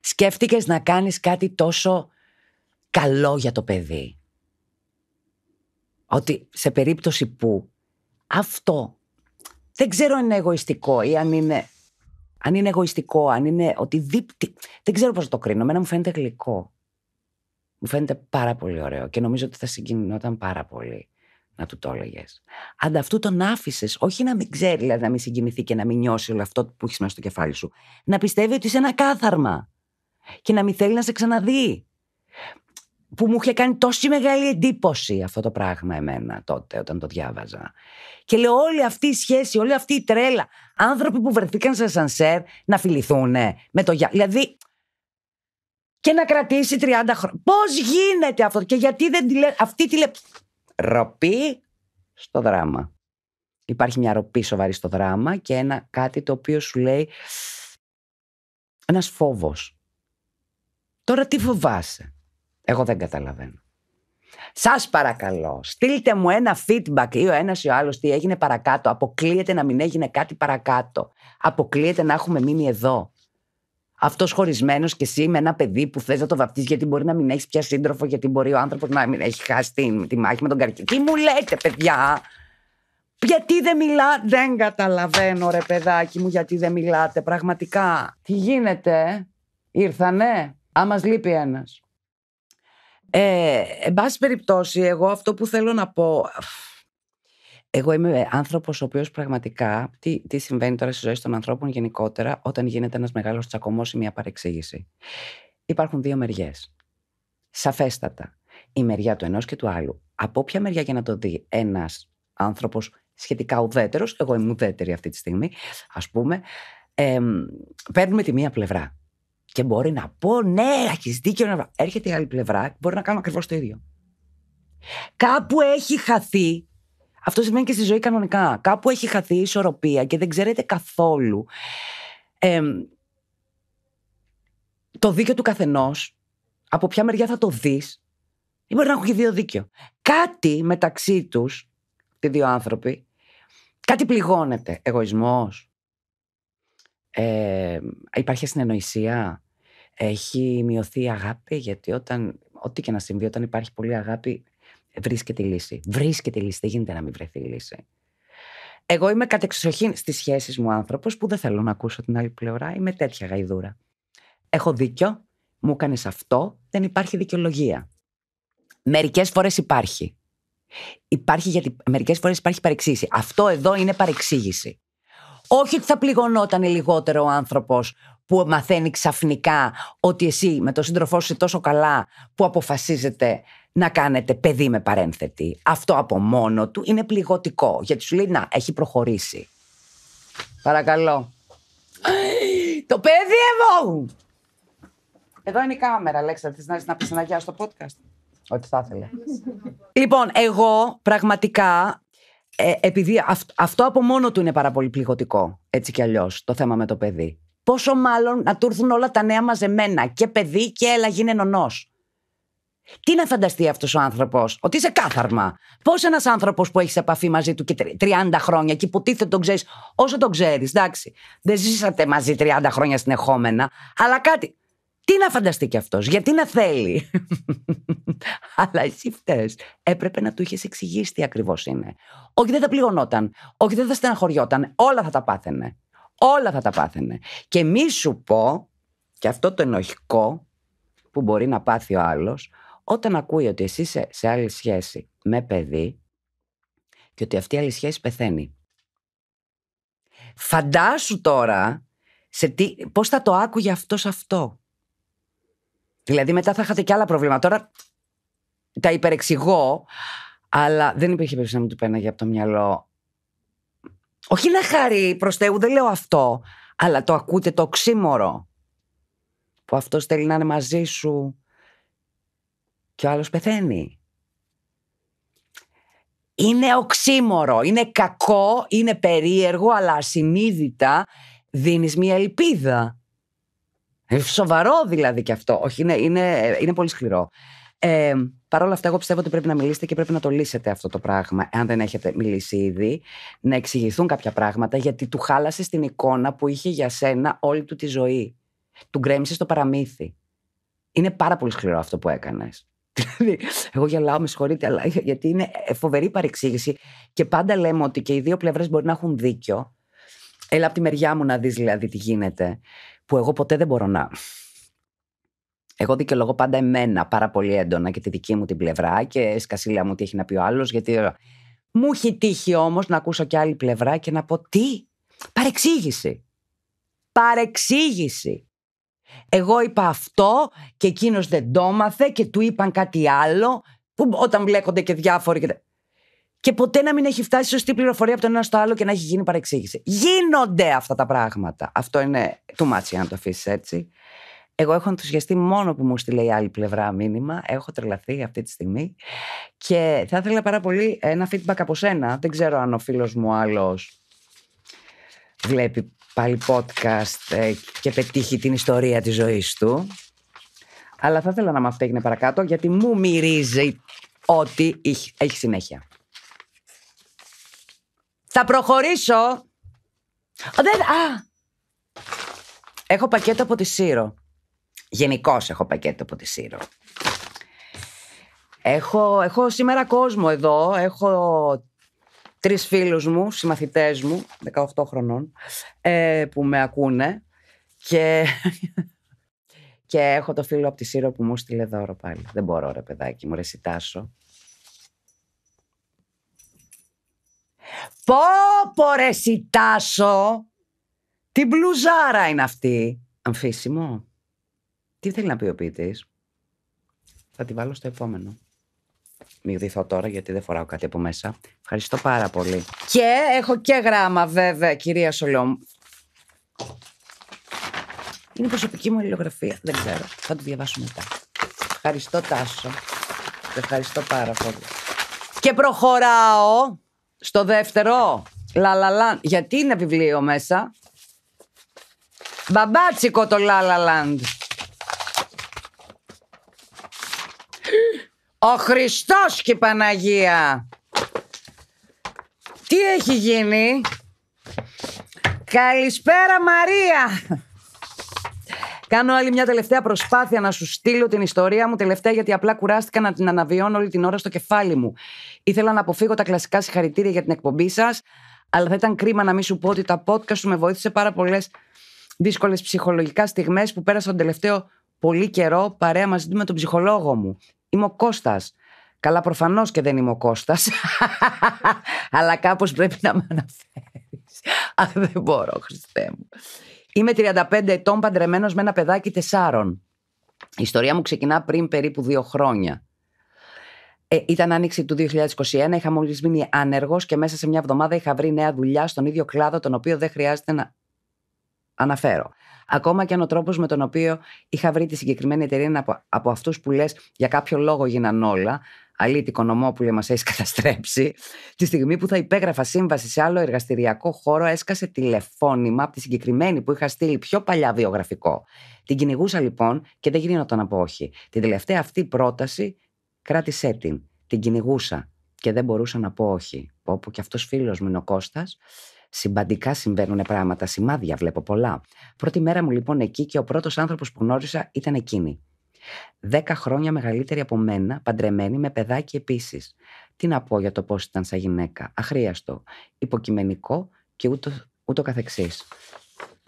Σκέφτηκες να κάνεις κάτι τόσο καλό για το παιδί. Ότι σε περίπτωση που αυτό δεν ξέρω αν είναι εγωιστικό ή αν είναι, αν είναι εγωιστικό, αν είναι ότι δίπτυ... Δεν ξέρω πώς το κρίνω. Μένα μου φαίνεται γλυκό. Μου φαίνεται πάρα πολύ ωραίο και νομίζω ότι θα συγκινηνόταν πάρα πολύ να του το έλεγες. Ανταυτού τον άφησες, όχι να μην ξέρει, δηλαδή να μην συγκινηθεί και να μην νιώσει όλο αυτό που έχεις μέσα στο κεφάλι σου. Να πιστεύει ότι είσαι ένα κάθαρμα και να μην θέλει να σε ξαναδεί που μου είχε κάνει τόση μεγάλη εντύπωση αυτό το πράγμα εμένα τότε όταν το διάβαζα. Και λέω όλη αυτή η σχέση, όλη αυτή η τρέλα, άνθρωποι που βρεθήκαν σε σανσέρ να φιληθούν με το για... Δηλαδή και να κρατήσει 30 χρόνια. Πώς γίνεται αυτό και γιατί δεν τη αυτή τη λέει. Ροπή στο δράμα. Υπάρχει μια ροπή σοβαρή στο δράμα και ένα κάτι το οποίο σου λέει ένας φόβος. Τώρα τι φοβάσαι. Εγώ δεν καταλαβαίνω. Σας παρακαλώ, στείλτε μου ένα feedback ή ο ένας ή ο άλλος τι έγινε παρακάτω. Αποκλείεται να μην έγινε κάτι παρακάτω. Αποκλείεται να έχουμε μείνει εδώ. Αυτός χωρισμένος και εσύ με ένα παιδί που θες να το βαφτίσει, γιατί μπορεί να μην έχεις πια σύντροφο, γιατί μπορεί ο άνθρωπος να μην έχει χάσει τη, μάχη με τον καρκίνο. Τι μου λέτε, παιδιά! Γιατί δεν μιλάτε, δεν καταλαβαίνω ρε παιδάκι μου, γιατί δεν μιλάτε πραγματικά. Τι γίνεται, ε? ήρθανε, άμα λείπει ένας. Ε, εν πάση περιπτώσει, εγώ αυτό που θέλω να πω... Εγώ είμαι άνθρωπος ο οποίος πραγματικά... Τι, τι συμβαίνει τώρα στη ζωή των ανθρώπων γενικότερα όταν γίνεται ένας μεγάλος τσακωμός ή μια παρεξήγηση. Υπάρχουν δύο μεριές. Σαφέστατα. Η μεριά του ενός και του άλλου. Από ποια μεριά για να το δει ένας άνθρωπος σχετικά ουδέτερος, εγώ είμαι ουδέτερη αυτή τη στιγμή, ας πούμε, παίρνουμε τη μία πλευρά. Και μπορεί να πω, ναι, έχεις δίκιο. Να... Έρχεται η άλλη πλευρά, μπορεί να κάνω ακριβώς το ίδιο. Κάπου έχει χαθεί. Αυτό σημαίνει και στη ζωή κανονικά. Κάπου έχει χαθεί η ισορροπία και δεν ξέρετε καθόλου το δίκιο του καθενός, από ποια μεριά θα το δεις, ή μπορεί να έχουν και δύο δίκιο. Κάτι μεταξύ τους, οι δύο άνθρωποι, κάτι πληγώνεται. Εγωισμός, ε, υπάρχει συνεννοησία. Έχει μειωθεί η αγάπη, γιατί όταν, ό,τι και να συμβεί, όταν υπάρχει πολύ αγάπη, βρίσκεται η λύση. Βρίσκεται η λύση, δεν γίνεται να μην βρεθεί η λύση. Εγώ είμαι κατεξοχήν στις σχέσεις μου άνθρωπος που δεν θέλω να ακούσω την άλλη πλευρά. Είμαι τέτοια γαϊδούρα. Έχω δίκιο, μου έκανες αυτό, δεν υπάρχει δικαιολογία. Μερικές φορές υπάρχει. Υπάρχει γιατί μερικές φορές υπάρχει παρεξήγηση. Αυτό εδώ είναι παρεξήγηση. Όχι ότι θα πληγωνόταν λιγότερο ο άνθρωπος που μαθαίνει ξαφνικά ότι εσύ με τον σύντροφό σου τόσο καλά που αποφασίζετε να κάνετε παιδί με παρένθετη. Αυτό από μόνο του είναι πληγωτικό. Γιατί σου λέει να, έχει προχωρήσει. Παρακαλώ. Το παιδί εγώ! Εδώ είναι η κάμερα, Αλέξα. Θες να, να πεις ένα γεια στο podcast. Ό,τι θα ήθελε. λοιπόν, εγώ πραγματικά ε, επειδή αυτό από μόνο του είναι πάρα πολύ πληγωτικό, έτσι κι αλλιώς, το θέμα με το παιδί. Πόσο μάλλον να του έρθουν όλα τα νέα μαζεμένα, και παιδί και έλα γίνε νονός. Τι να φανταστεί αυτός ο άνθρωπος, Ότι είσαι κάθαρμα. Πώς ένας άνθρωπος που έχεις επαφή μαζί του και 30 χρόνια και υποτίθεται τον ξέρεις όσο τον ξέρεις, εντάξει. Δεν ζήσατε μαζί 30 χρόνια συνεχόμενα, αλλά κάτι. Τι να φανταστεί κι αυτός, γιατί να θέλει. *laughs* Αλλά εσύ φταίς. Έπρεπε να του είχες εξηγήσει τι ακριβώς είναι. Όχι δεν θα πληγωνόταν, όχι δεν θα στεναχωριόταν, όλα θα τα πάθαινε. Όλα θα τα πάθαινε. Και μη σου πω, και αυτό το ενοχικό που μπορεί να πάθει ο άλλος, όταν ακούει ότι εσύ είσαι σε άλλη σχέση με παιδί και ότι αυτή η άλλη σχέση πεθαίνει. Φαντάσου τώρα σε τι, πώς θα το άκουγε αυτός αυτό. Δηλαδή μετά θα είχατε και άλλα προβλήματα. Τώρα τα υπερεξηγώ, αλλά δεν υπήρχε περίπτωση να μου του πέναγε από το μυαλό. Όχι να χαρεί προς Θεού, δεν λέω αυτό, αλλά το ακούτε το ξύμορο. Που αυτός θέλει να είναι μαζί σου και ο άλλος πεθαίνει. Είναι οξύμορο, είναι κακό, είναι περίεργο, αλλά ασυνείδητα δίνεις μια ελπίδα. Σοβαρό δηλαδή και αυτό. Όχι, είναι, είναι, είναι πολύ σκληρό. Ε, Παρ' όλα αυτά, εγώ πιστεύω ότι πρέπει να μιλήσετε και πρέπει να το λύσετε αυτό το πράγμα, αν δεν έχετε μιλήσει ήδη, να εξηγηθούν κάποια πράγματα, γιατί του χάλασες την εικόνα που είχε για σένα όλη του τη ζωή. Του γκρέμισες το παραμύθι. Είναι πάρα πολύ σκληρό αυτό που έκανες. *laughs* Δηλαδή, εγώ γελάω, με συγχωρείτε, αλλά *laughs* γιατί είναι ε, φοβερή παρεξήγηση και πάντα λέμε ότι και οι δύο πλευρές μπορεί να έχουν δίκιο. Έλα από τη μεριά μου να δεις δηλαδή τι γίνεται που εγώ ποτέ δεν μπορώ να. Εγώ δικαιολογώ πάντα εμένα πάρα πολύ έντονα και τη δική μου την πλευρά και σκασίλα μου τι έχει να πει ο άλλος, γιατί. Ε, μου έχει τύχει όμως να ακούσω και άλλη πλευρά και να πω τι. Παρεξήγηση. Παρεξήγηση. Εγώ είπα αυτό και εκείνος δεν το μάθε και του είπαν κάτι άλλο. Που όταν μπλέκονται και διάφοροι. Και και ποτέ να μην έχει φτάσει σωστή πληροφορία από τον ένα στο άλλο και να έχει γίνει παρεξήγηση. Γίνονται αυτά τα πράγματα. Αυτό είναι too much για να το αφήσεις έτσι. Εγώ έχω ενθουσιαστεί μόνο που μου στείλε η άλλη πλευρά μήνυμα. Έχω τρελαθεί αυτή τη στιγμή. Και θα ήθελα πάρα πολύ ένα feedback από σένα. Δεν ξέρω αν ο φίλος μου άλλος βλέπει πάλι podcast ε, και πετύχει την ιστορία της ζωής του. Αλλά θα ήθελα να με αυτό έγινε παρακάτω, γιατί μου μυρίζει ότι έχει συνέχεια. Θα προχωρήσω. Δεν... Α. Έχω πακέτο από τη Σύρο. Γενικώς έχω πακέτο από τη Σύρο. Έχω, έχω σήμερα κόσμο εδώ. Έχω τρεις φίλους μου, συμμαθητές μου, 18 χρονών, ε, που με ακούνε. Και... *laughs* και έχω το φίλο από τη Σύρο που μου στείλε δώρο πάλι. Δεν μπορώ ρε παιδάκι μου, ρε Πω πω ρε Τι μπλουζάρα είναι αυτή. Αμφίσιμο. Τι θέλει να πει ο ποιητής. Θα τη βάλω στο επόμενο. Μην δυθώ τώρα γιατί δεν φοράω κάτι από μέσα. Ευχαριστώ πάρα πολύ. Και έχω και γράμμα βέβαια κυρία Σολόμ. Είναι προσωπική μου αλληλογραφία. Δεν ξέρω. Θα το διαβάσω μετά. Ευχαριστώ Τάσο. Ευχαριστώ πάρα πολύ. Και προχωράω στο δεύτερο, Λαλαλάν. Γιατί είναι βιβλίο μέσα. Μπαμπάτσικο το Λαλαλάντ. Ο Χριστός και η Παναγία. Τι έχει γίνει. Καλησπέρα Μαρία. Κάνω άλλη μια τελευταία προσπάθεια να σου στείλω την ιστορία μου τελευταία γιατί απλά κουράστηκα να την αναβιώνω όλη την ώρα στο κεφάλι μου. Ήθελα να αποφύγω τα κλασικά συγχαρητήρια για την εκπομπή σας, αλλά θα ήταν κρίμα να μην σου πω ότι τα podcast σου με βοήθησε πάρα πολλές δύσκολες ψυχολογικά στιγμές που πέρασα τον τελευταίο πολύ καιρό παρέα μαζί με τον ψυχολόγο μου. Είμαι ο Κώστας. Καλά, προφανώς και δεν είμαι ο Κώστας. *laughs* Αλλά κάπως πρέπει να με αναφέρεις. Αχ, δεν μπορώ, Χριστέ μου. Είμαι 35 ετών παντρεμένος με ένα παιδάκι τεσσάρων. Η ιστορία μου ξεκινά πριν περίπου δύο χρόνια. Ε, ήταν άνοιξη του 2021, είχα μόλις μείνει άνεργος και μέσα σε μια εβδομάδα είχα βρει νέα δουλειά στον ίδιο κλάδο, τον οποίο δεν χρειάζεται να αναφέρω. Ακόμα και αν ο τρόπος με τον οποίο είχα βρει τη συγκεκριμένη εταιρεία είναι από, από αυτούς που λες για κάποιο λόγο γίναν όλα. Αλήτη Κονομόπουλε, μας έχεις καταστρέψει. Τη στιγμή που θα υπέγραφα σύμβαση σε άλλο εργαστηριακό χώρο, έσκασε τηλεφώνημα από τη συγκεκριμένη που είχα στείλει πιο παλιά βιογραφικό. Την κυνηγούσα λοιπόν και δεν γινόταν από όχι. Την τελευταία αυτή πρόταση Κράτησέ την. Την κυνηγούσα και δεν μπορούσα να πω όχι. Όπου και αυτός φίλος μου είναι ο Κώστας. Συμπαντικά συμβαίνουν πράγματα, σημάδια βλέπω πολλά. Πρώτη μέρα μου λοιπόν εκεί και ο πρώτος άνθρωπος που γνώρισα ήταν εκείνη. Δέκα χρόνια μεγαλύτερη από μένα, παντρεμένη με παιδάκι επίσης. Τι να πω για το πώς ήταν σαν γυναίκα. Αχρίαστο, υποκειμενικό και ούτω, ούτω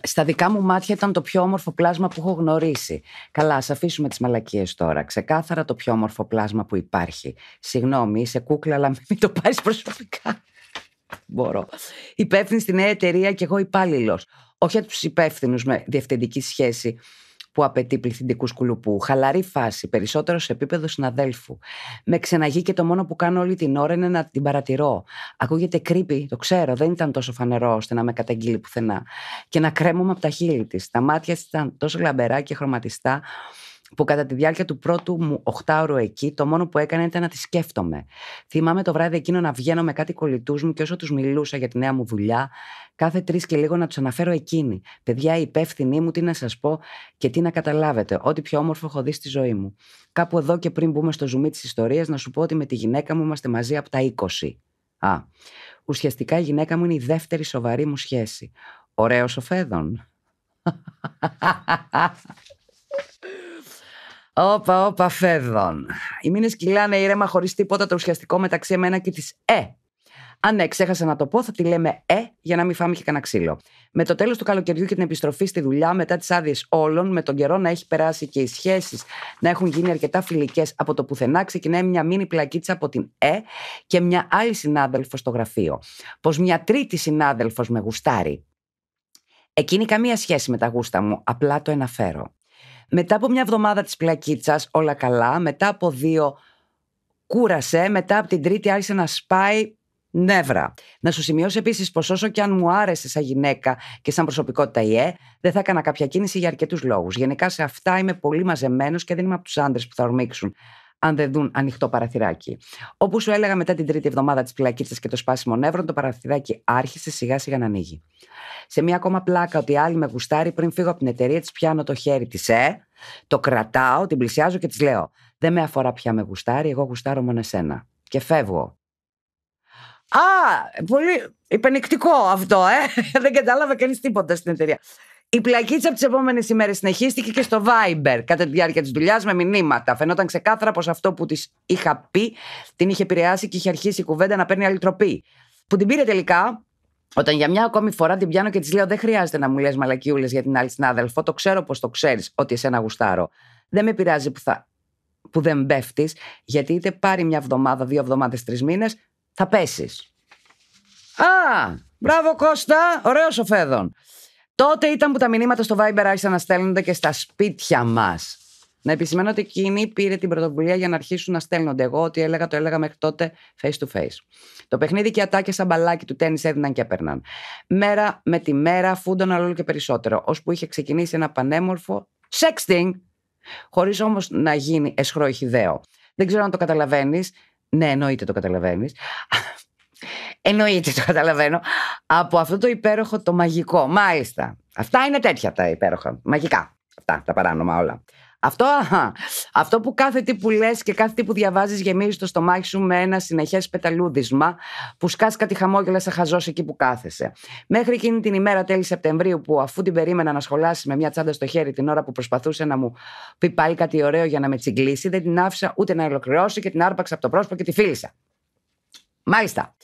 στα δικά μου μάτια ήταν το πιο όμορφο πλάσμα που έχω γνωρίσει. Καλά, ας αφήσουμε τις μαλακίες τώρα. Ξεκάθαρα το πιο όμορφο πλάσμα που υπάρχει. Συγγνώμη, είσαι κούκλα, αλλά μην το πάρεις προσωπικά. Μπορώ. Υπεύθυνη στη νέα εταιρεία και εγώ υπάλληλος. Όχι από τους υπεύθυνους με διευθυντική σχέση που απαιτεί πληθυντικούς κουλουπού. Χαλαρή φάση, περισσότερο σε επίπεδο συναδέλφου. Με ξεναγεί και το μόνο που κάνω όλη την ώρα είναι να την παρατηρώ. Ακούγεται κρύπη, το ξέρω, δεν ήταν τόσο φανερό ώστε να με καταγγείλει πουθενά. Και να κρέμουμε από τα χείλη της. Τα μάτια της ήταν τόσο λαμπερά και χρωματιστά που κατά τη διάρκεια του πρώτου μου οχτάωρου εκεί, το μόνο που έκανε ήταν να τη σκέφτομαι. Θυμάμαι το βράδυ εκείνο να βγαίνω με κάτι κολλητούς μου και όσο τους μιλούσα για τη νέα μου δουλειά, κάθε τρεις και λίγο να τους αναφέρω εκείνη. Παιδιά, η υπεύθυνή μου, τι να σας πω και τι να καταλάβετε. Ό,τι πιο όμορφο έχω δει στη ζωή μου. Κάπου εδώ και πριν μπούμε στο ζουμί της ιστορίας, να σου πω ότι με τη γυναίκα μου είμαστε μαζί από τα 20. Α, ουσιαστικά η γυναίκα μου είναι η δεύτερη σοβαρή μου σχέση. Ωραίο ο Φέδων. *laughs* Όπα, όπα, φέδων. Οι μήνες κυλάνε ήρεμα χωρίς τίποτα το ουσιαστικό μεταξύ εμένα και της Ε. Αν ναι, ξέχασα να το πω, θα τη λέμε Ε για να μην φάμε και κανένα ξύλο. Με το τέλος του καλοκαιριού και την επιστροφή στη δουλειά, μετά τις άδειες όλων, με τον καιρό να έχει περάσει και οι σχέσεις να έχουν γίνει αρκετά φιλικές από το πουθενά, ξεκινάει μια μήνυ πλακίτσα από την Ε και μια άλλη συνάδελφος στο γραφείο. Πως μια τρίτη συνάδελφος με γουστάρει. Εκείνη καμία σχέση με τα γούστα μου, απλά το αναφέρω. Μετά από μια εβδομάδα της πλακίτσας όλα καλά, μετά από δύο κούρασε, μετά από την τρίτη άρχισε να σπάει νεύρα. Να σου σημειώσω επίσης πως όσο και αν μου άρεσε σαν γυναίκα και σαν προσωπικότητα η ε, δεν θα έκανα κάποια κίνηση για αρκετούς λόγους. Γενικά σε αυτά είμαι πολύ μαζεμένος και δεν είμαι από τους άντρες που θα ορμήξουν αν δεν δουν ανοιχτό παραθυράκι. Όπω σου έλεγα μετά την τρίτη εβδομάδα της πλακίτσα και το σπάσιμο νεύρων, το παραθυράκι άρχισε σιγά σιγά να ανοίγει. Σε μία ακόμα πλάκα ότι άλλη με γουστάρει πριν φύγω από την εταιρεία της, πιάνω το χέρι της, ε, το κρατάω, την πλησιάζω και της λέω: Δεν με αφορά πια με γουστάρει, εγώ γουστάρω μόνο εσένα. Και φεύγω. Α, πολύ υπενικτικό αυτό, ε. *laughs* Δεν κατάλαβε κανείς τίποτα στην εταιρεία. Η πλακίτσα από τις επόμενες ημέρες συνεχίστηκε και στο Viber κατά τη διάρκεια της δουλειάς με μηνύματα. Φαινόταν ξεκάθαρα πως αυτό που της είχα πει την είχε επηρεάσει και είχε αρχίσει η κουβέντα να παίρνει άλλη τροπή. Που την πήρε τελικά όταν για μια ακόμη φορά την πιάνω και της λέω: Δεν χρειάζεται να μου λες μαλακιούλες για την άλλη συνάδελφο. Το ξέρω πως το ξέρεις ότι εσένα γουστάρω. Δεν με πειράζει που, θα... που δεν πέφτεις, γιατί είτε πάρει μια εβδομάδα, δύο εβδομάδες, τρεις μήνες, θα πέσεις. Α, μπράβο Κώστα, ωραίος ο Φέδων. Τότε ήταν που τα μηνύματα στο Viber άρχισαν να στέλνονται και στα σπίτια μας. Να επισημαίνω ότι εκείνη πήρε την πρωτοβουλία για να αρχίσουν να στέλνονται. Εγώ ό,τι έλεγα, το έλεγα μέχρι τότε face to face. Το παιχνίδι και ατάκια σαν μπαλάκι του τέννη έδιναν και έπαιρναν. Μέρα με τη μέρα φούνταν όλο και περισσότερο, ώσπου είχε ξεκινήσει ένα πανέμορφο sexting, χωρίς όμως να γίνει εσχρό ηχηδαίο. Δεν ξέρω αν το καταλαβαίνεις. Ναι, εννοείται το καταλαβαίνεις. Εννοείται, το καταλαβαίνω. Από αυτό το υπέροχο το μαγικό. Μάλιστα. Αυτά είναι τέτοια τα υπέροχα. Μαγικά. Αυτά τα παράνομα όλα. Αυτό, αυτό που κάθε τι που λες και κάθε τι που διαβάζεις γεμίζει το στομάχι σου με ένα συνεχές πεταλούδισμα που σκάς κάτι χαμόγελα σε χαζός εκεί που κάθεσαι. Μέχρι εκείνη την ημέρα τέλη Σεπτεμβρίου που αφού την περίμενα να σχολάσει με μια τσάντα στο χέρι την ώρα που προσπαθούσε να μου πει πάλι κάτι ωραίο για να με τσιγκλίσει δεν την άφησα ούτε να ολοκληρώσει και την άρπαξα από το πρόσωπο και τη φίλησα. Μάλιστα.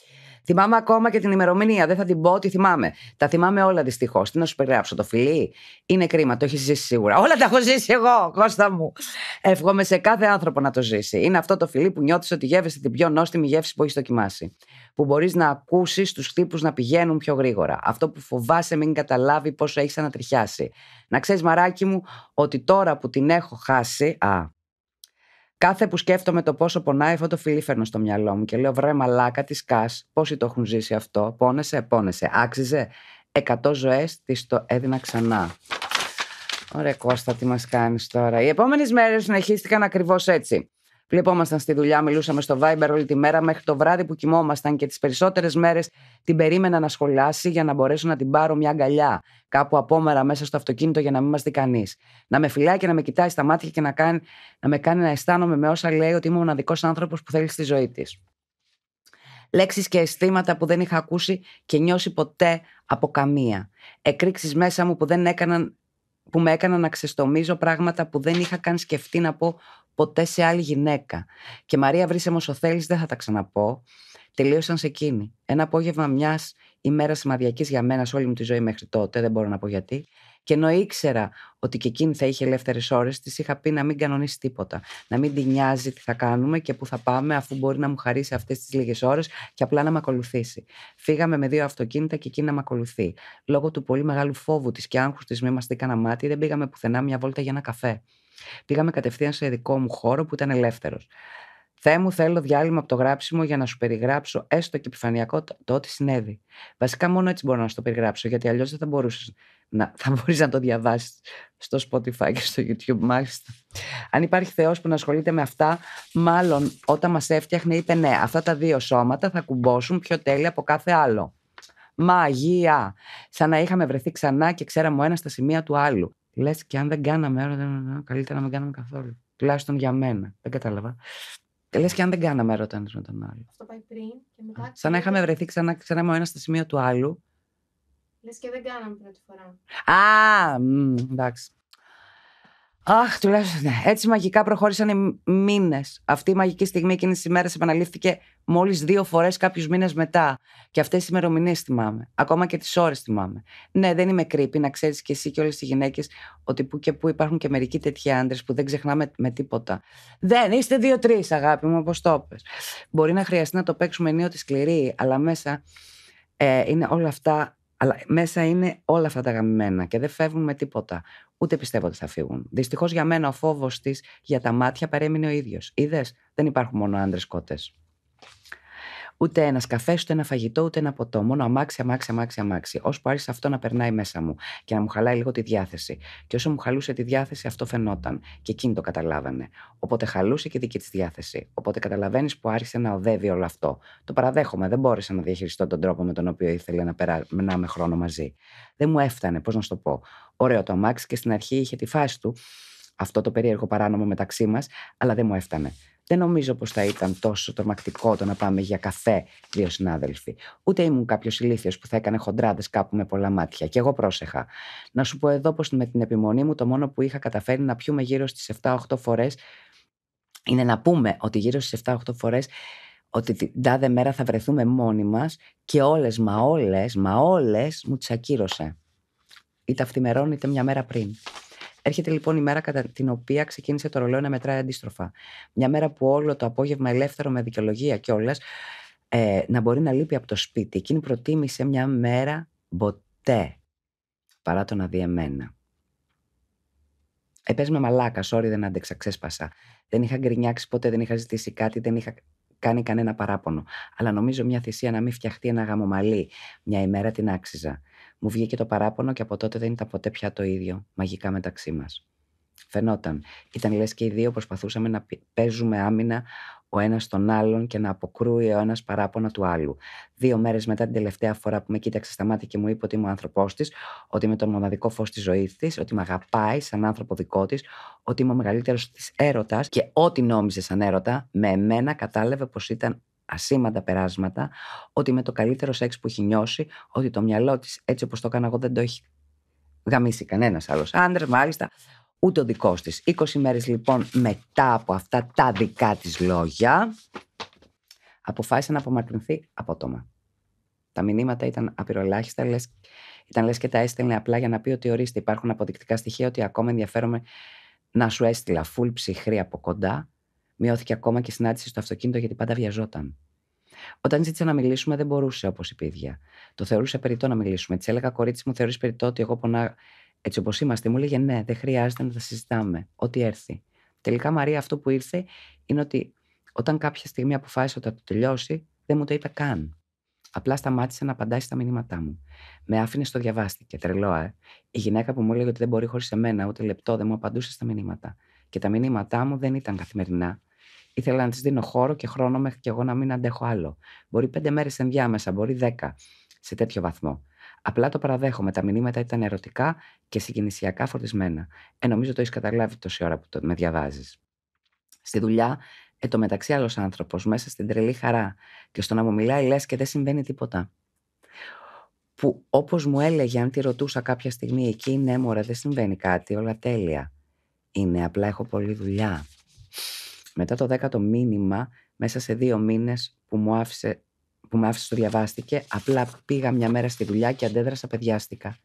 Θυμάμαι ακόμα και την ημερομηνία. Δεν θα την πω ότι θυμάμαι. Τα θυμάμαι όλα δυστυχώς. Τι να σου περιγράψω το φιλί. Είναι κρίμα. Το έχεις ζήσει σίγουρα. Όλα τα έχω ζήσει εγώ, Κώστα μου. Εύχομαι σε κάθε άνθρωπο να το ζήσει. Είναι αυτό το φιλί που νιώθεις ότι γεύεσαι την πιο νόστιμη γεύση που έχεις δοκιμάσει. Που μπορείς να ακούσεις τους χτύπους να πηγαίνουν πιο γρήγορα. Αυτό που φοβάσαι μην καταλάβει πόσο έχεις ανατριχιάσει. Να ξέρεις, μαράκι μου, ότι τώρα που την έχω χάσει. Α, Κάθε που σκέφτομαι το πόσο πονάει, αυτό το φιλί φέρνω στο μυαλό μου και λέω βρε μαλάκα τη ΚΑΣ, πόσοι το έχουν ζήσει αυτό, πόνεσαι, πόνεσαι, άξιζε, 100 ζωέ τη το έδινα ξανά. Ωραία Κώστα, τι μας κάνεις τώρα. Οι επόμενες μέρες συνεχίστηκαν ακριβώς έτσι. Βλεπόμασταν στη δουλειά, μιλούσαμε στο Viber όλη τη μέρα μέχρι το βράδυ που κοιμόμασταν και τις περισσότερες μέρες την περίμενα να σχολάσει για να μπορέσω να την πάρω μια αγκαλιά κάπου απόμερα μέσα στο αυτοκίνητο για να μην μας δει κανείς. Να με φυλάει και να με κοιτάει στα μάτια και να, κάνει, να με κάνει να αισθάνομαι με όσα λέει ότι είμαι ο μοναδικό άνθρωπος που θέλει στη ζωή της. Λέξεις και αισθήματα που δεν είχα ακούσει και νιώσει ποτέ από καμία. Εκρήξεις μέσα μου που δεν έκαναν που με έκανα να ξεστομίζω πράγματα που δεν είχα καν σκεφτεί να πω ποτέ σε άλλη γυναίκα. Και Μαρία, βρήσε μου όσο θέλεις δεν θα τα ξαναπώ τελείωσαν σε εκείνη. Ένα απόγευμα μιας ημέρας σημαδιακής για μένα σε όλη μου τη ζωή μέχρι τότε, δεν μπορώ να πω γιατί. Και ενώ ήξερα ότι και εκείνη θα είχε ελεύθερες ώρες, της είχα πει να μην κανονίσει τίποτα. Να μην την νοιάζει τι θα κάνουμε και πού θα πάμε, αφού μπορεί να μου χαρίσει αυτές τις λίγες ώρες και απλά να με ακολουθήσει. Φύγαμε με δύο αυτοκίνητα και εκείνη να με ακολουθεί. Λόγω του πολύ μεγάλου φόβου της και άγχους της, μη μας δίκανα μάτι, δεν πήγαμε πουθενά μια βόλτα για ένα καφέ. Πήγαμε κατευθείαν σε δικό μου χώρο που ήταν ελεύθερος. Θεέ μου, θέλω διάλειμμα από το γράψιμο για να σου περιγράψω έστω και επιφανειακό το ό,τι συνέβη. Βασικά, μόνο έτσι μπορώ να σου το περιγράψω, γιατί αλλιώς δεν θα μπορούσες να *laughs* θα μπορείς να το διαβάσεις στο Spotify και στο YouTube, μάλιστα. Αν υπάρχει Θεός που να ασχολείται με αυτά, μάλλον όταν μας έφτιαχνε, είπε ναι, αυτά τα δύο σώματα θα κουμπώσουν πιο τέλεια από κάθε άλλο. Μαγία! Σαν να είχαμε βρεθεί ξανά και ξέραμε ο ένας στα σημεία του άλλου. Λες και αν δεν κάναμε, καλύτερα να μην κάναμε καθόλου. Τουλάχιστον για μένα. Δεν κατάλαβα. Λες και αν δεν κάναμε ερώτα με τον άλλο. Αυτό πάει πριν και μετά. σαν να είχαμε βρεθεί ξανά, ξανά με ο ένας στο σημείο του άλλου. Λες και δεν κάναμε πρώτη φορά. Α, μ, εντάξει. Αχ, τουλάχιστον ναι. Έτσι μαγικά προχώρησαν οι μήνες. Αυτή η μαγική στιγμή εκείνης της ημέρα επαναλήφθηκε μόλις δύο φορές κάποιους μήνες μετά. Και αυτές τις ημερομηνίες θυμάμαι. Ακόμα και τις ώρες θυμάμαι. Ναι, δεν είμαι κρύπη, να ξέρεις κι εσύ και όλες οι γυναίκες ότι που και που υπάρχουν και μερικοί τέτοιοι άντρες που δεν ξεχνάμε με τίποτα. Δεν είστε δύο-τρει, αγάπη μου, όπως το πες. Μπορεί να χρειαστεί να το παίξουμε ενίοτε σκληρή, αλλά μέσα ε, είναι όλα αυτά αλλά μέσα είναι όλα αυτά τα γαμμένα και δεν φεύγουν με τίποτα. Ούτε πιστεύω ότι θα φύγουν. Δυστυχώς για μένα ο φόβος της για τα μάτια παρέμεινε ο ίδιος. Είδες, δεν υπάρχουν μόνο άντρες κότες. Ούτε ένα καφέ, ούτε ένα φαγητό, ούτε ένα ποτό. Μόνο αμάξι, αμάξι, αμάξι, αμάξι. Ώσπου άρχισε αυτό να περνάει μέσα μου και να μου χαλάει λίγο τη διάθεση. Και όσο μου χαλούσε τη διάθεση, αυτό φαινόταν. Και εκείνη το καταλάβανε. Οπότε χαλούσε και δική της διάθεση. Οπότε καταλαβαίνεις που άρχισε να οδεύει όλο αυτό. Το παραδέχομαι. Δεν μπόρεσα να διαχειριστώ τον τρόπο με τον οποίο ήθελε να περνάμε χρόνο μαζί. Δεν μου έφτανε, πώς να σου το πω. Ωραίο το αμάξι και στην αρχή είχε τη φάση του αυτό το περίεργο παράνομο μεταξύ μας, αλλά δεν μου έφτανε δεν νομίζω πως θα ήταν τόσο τρομακτικό το να πάμε για καφέ δύο συνάδελφοι. Ούτε ήμουν κάποιος ηλίθιος που θα έκανε χοντράδες κάπου με πολλά μάτια. Και εγώ πρόσεχα. Να σου πω εδώ πως με την επιμονή μου το μόνο που είχα καταφέρει να πιούμε γύρω στις 7-8 φορές είναι να πούμε ότι γύρω στις 7-8 φορές ότι την τάδε μέρα θα βρεθούμε μόνοι μας και όλες, μα όλες, μα όλες μου τις ακύρωσε. Είτε αυτή είτε μια μέρα πριν. Έρχεται λοιπόν η μέρα κατά την οποία ξεκίνησε το ρολόι να μετράει αντίστροφα. Μια μέρα που όλο το απόγευμα ελεύθερο με δικαιολογία κιόλας ε, να μπορεί να λείπει από το σπίτι. Εκείνη προτίμησε μια μέρα ποτέ παρά το να δει εμένα. Ε, με μαλάκα, sorry δεν άντεξα, ξέσπασα. Δεν είχα γκρινιάξει ποτέ, δεν είχα ζητήσει κάτι, δεν είχα κάνει κανένα παράπονο. Αλλά νομίζω μια θυσία να μην φτιαχτεί ένα γαμομαλί. Μια ημέρα την άξιζα. Μου βγήκε το παράπονο και από τότε δεν ήταν ποτέ πια το ίδιο, μαγικά μεταξύ μας. Φαινόταν. Ήταν λες και οι δύο προσπαθούσαμε να παίζουμε άμυνα ο ένας τον άλλον και να αποκρούει ο ένας παράπονα του άλλου. Δύο μέρες μετά την τελευταία φορά που με κοίταξε στα μάτια και μου είπε ότι είμαι ο άνθρωπός της, ότι είμαι το μοναδικό φως της ζωής της, ότι με αγαπάει σαν άνθρωπο δικό της, ότι είμαι ο μεγαλύτερος της έρωτας και ό,τι νόμιζε σαν έρωτα, με εμένα κατάλαβε πως ήταν ασήμαντα περάσματα ότι με το καλύτερο σεξ που έχει νιώσει, ότι το μυαλό της έτσι όπως το έκανα εγώ δεν το έχει γαμίσει κανένας άλλος άντρας, μάλιστα ούτε ο δικός της. 20 μέρες λοιπόν μετά από αυτά τα δικά της λόγια, αποφάσισε να απομακρυνθεί απότομα. Τα μηνύματα ήταν απειρολάχιστα, ήταν λες και τα έστελνε απλά για να πει ότι ορίστε υπάρχουν αποδεικτικά στοιχεία ότι ακόμα ενδιαφέρομαι να σου έστειλα φουλ ψυχρή από κοντά Μειώθηκε ακόμα και η συνάντηση στο αυτοκίνητο γιατί πάντα βιαζόταν. Όταν ζήτησε να μιλήσουμε, δεν μπορούσε όπως η πίδια. Το θεωρούσε περιττό να μιλήσουμε. Της έλεγα, κορίτσι μου, θεωρείς περιττό ότι εγώ πονά έτσι όπως είμαστε. Μου έλεγε, ναι, δεν χρειάζεται να τα συζητάμε. Ό,τι έρθει. Τελικά, Μαρία, αυτό που ήρθε είναι ότι όταν κάποια στιγμή αποφάσισε ότι θα το τελειώσει, δεν μου το είπε καν. Απλά σταμάτησε να απαντάει στα μηνύματά μου. Με άφηνε στο διαβάστηκε, τρελό, ε. Η γυναίκα που μου έλεγε ότι δεν μπορεί χωρίς εμένα, ούτε λεπτό, δεν μου απαντούσε στα μηνύματα. Και τα μηνύματά μου δεν ήταν καθημερινά. Ήθελα να της δίνω χώρο και χρόνο μέχρι και εγώ να μην αντέχω άλλο. Μπορεί πέντε μέρες ενδιάμεσα, μπορεί δέκα. Σε τέτοιο βαθμό. Απλά το παραδέχομαι. Τα μηνύματα ήταν ερωτικά και συγκινησιακά φορτισμένα. Ε, νομίζω το έχεις καταλάβει τόση ώρα που το, με διαβάζεις. Στη δουλειά, ε, το μεταξύ άλλος άνθρωπος, μέσα στην τρελή χαρά και στο να μου μιλάει, λες και δεν συμβαίνει τίποτα. Που όπως μου έλεγε, αν τη ρωτούσα κάποια στιγμή εκεί, ναι, μωρέ, δεν συμβαίνει κάτι, όλα τέλεια. Είναι, απλά έχω πολλή δουλειά. Μετά το δέκατο μήνυμα, μέσα σε δύο μήνες που μου άφησε, που με άφησε το διαβάστηκε, απλά πήγα μια μέρα στη δουλειά και αντέδρασα παιδιάστηκα.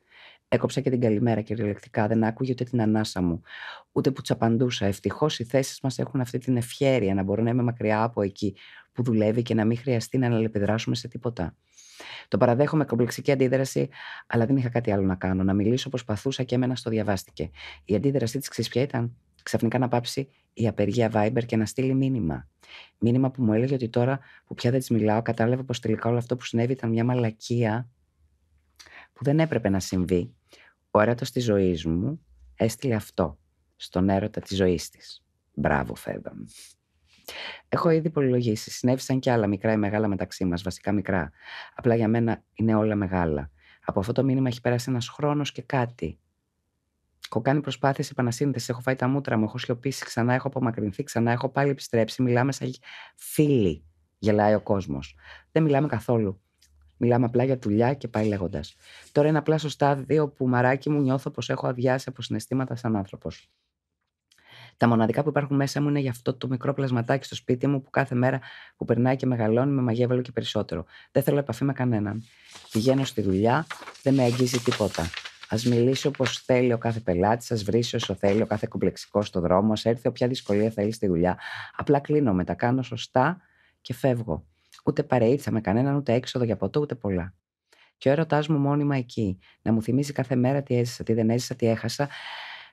Έκοψα και την καλημέρα κυριολεκτικά, δεν άκουγε ούτε την ανάσα μου, ούτε που τσαπαντούσα. Ευτυχώς οι θέσεις μας έχουν αυτή την ευχαίρεια να μπορώ να είμαι μακριά από εκεί που δουλεύει και να μην χρειαστεί να αλληλεπιδράσουμε σε τίποτα. Το παραδέχομαι κομπλεξική αντίδραση, αλλά δεν είχα κάτι άλλο να κάνω. Να μιλήσω, παθούσα και εμένα στο διαβάστηκε. Η αντίδρασή της ξυσπιά ήταν ξαφνικά να πάψει η απεργία Viber και να στείλει μήνυμα. Μήνυμα που μου έλεγε ότι τώρα που πια δεν της μιλάω, κατάλαβα πως τελικά όλο αυτό που συνέβη ήταν μια μαλακία που δεν έπρεπε να συμβεί. Ο έρωτα της ζωής μου έστειλε αυτό στον έρωτα της ζωής της. Μπράβο, Φέδα Έχω ήδη πολυλογήσει. Συνέβησαν και άλλα μικρά ή μεγάλα μεταξύ μας, βασικά μικρά. Απλά για μένα είναι όλα μεγάλα. Από αυτό το μήνυμα έχει πέρασει ένας χρόνος και κάτι. Έχω κάνει προσπάθειες επανασύνδεσης. Έχω φάει τα μούτρα μου, έχω σιωπήσει, ξανά έχω απομακρυνθεί, ξανά έχω πάλι επιστρέψει. Μιλάμε σαν φίλοι, γελάει ο κόσμος. Δεν μιλάμε καθόλου. Μιλάμε απλά για δουλειά και πάει λέγοντας. Τώρα είναι απλά στο στάδιο που μαράκι μου νιώθω πως έχω αδειάσει από συναισθήματα σαν άνθρωπος. Τα μοναδικά που υπάρχουν μέσα μου είναι γι' αυτό το μικρό πλασματάκι στο σπίτι μου που κάθε μέρα που περνάει και μεγαλώνει με μαγέβαλο και περισσότερο. Δεν θέλω επαφή με κανέναν. Πηγαίνω στη δουλειά, δεν με αγγίζει τίποτα. Ας μιλήσει όπω θέλει ο κάθε πελάτης, ας βρεις όσο θέλει ο κάθε κομπλεξικός στο δρόμο, ας έρθει όποια δυσκολία θέλει στη δουλειά. Απλά κλείνομαι, τα κάνω σωστά και φεύγω. Ούτε παρεήρθα με κανέναν, ούτε έξοδο για ποτό, ούτε πολλά. Και ο έρωτάς μου μόνιμα εκεί. Να μου θυμίζει κάθε μέρα τι έζησα, τι δεν έζησα, τι έχασα.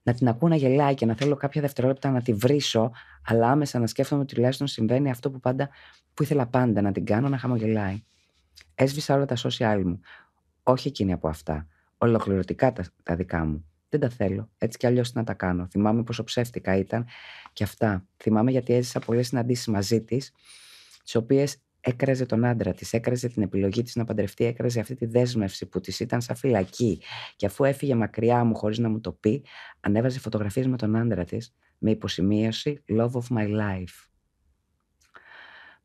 Να την ακούω να γελάει και να θέλω κάποια δευτερόλεπτα να τη βρίσω, αλλά άμεσα να σκέφτομαι ότι τουλάχιστον συμβαίνει αυτό που πάντα που ήθελα πάντα να την κάνω να χαμογελάει. Έσβησα όλα τα social μου. Όχι εκείνη από αυτά ολοκληρωτικά τα, τα δικά μου. Δεν τα θέλω. Έτσι κι αλλιώς να τα κάνω. Θυμάμαι πόσο ψεύτικα ήταν και αυτά. Θυμάμαι γιατί έζησα πολλές συναντήσεις μαζί της, τις οποίες έκραζε τον άντρα της, έκραζε την επιλογή της να παντρευτεί, έκραζε αυτή τη δέσμευση που της ήταν σαν φυλακή. Και αφού έφυγε μακριά μου χωρίς να μου το πει, ανέβαζε φωτογραφίες με τον άντρα της με υποσημείωση Love of my life.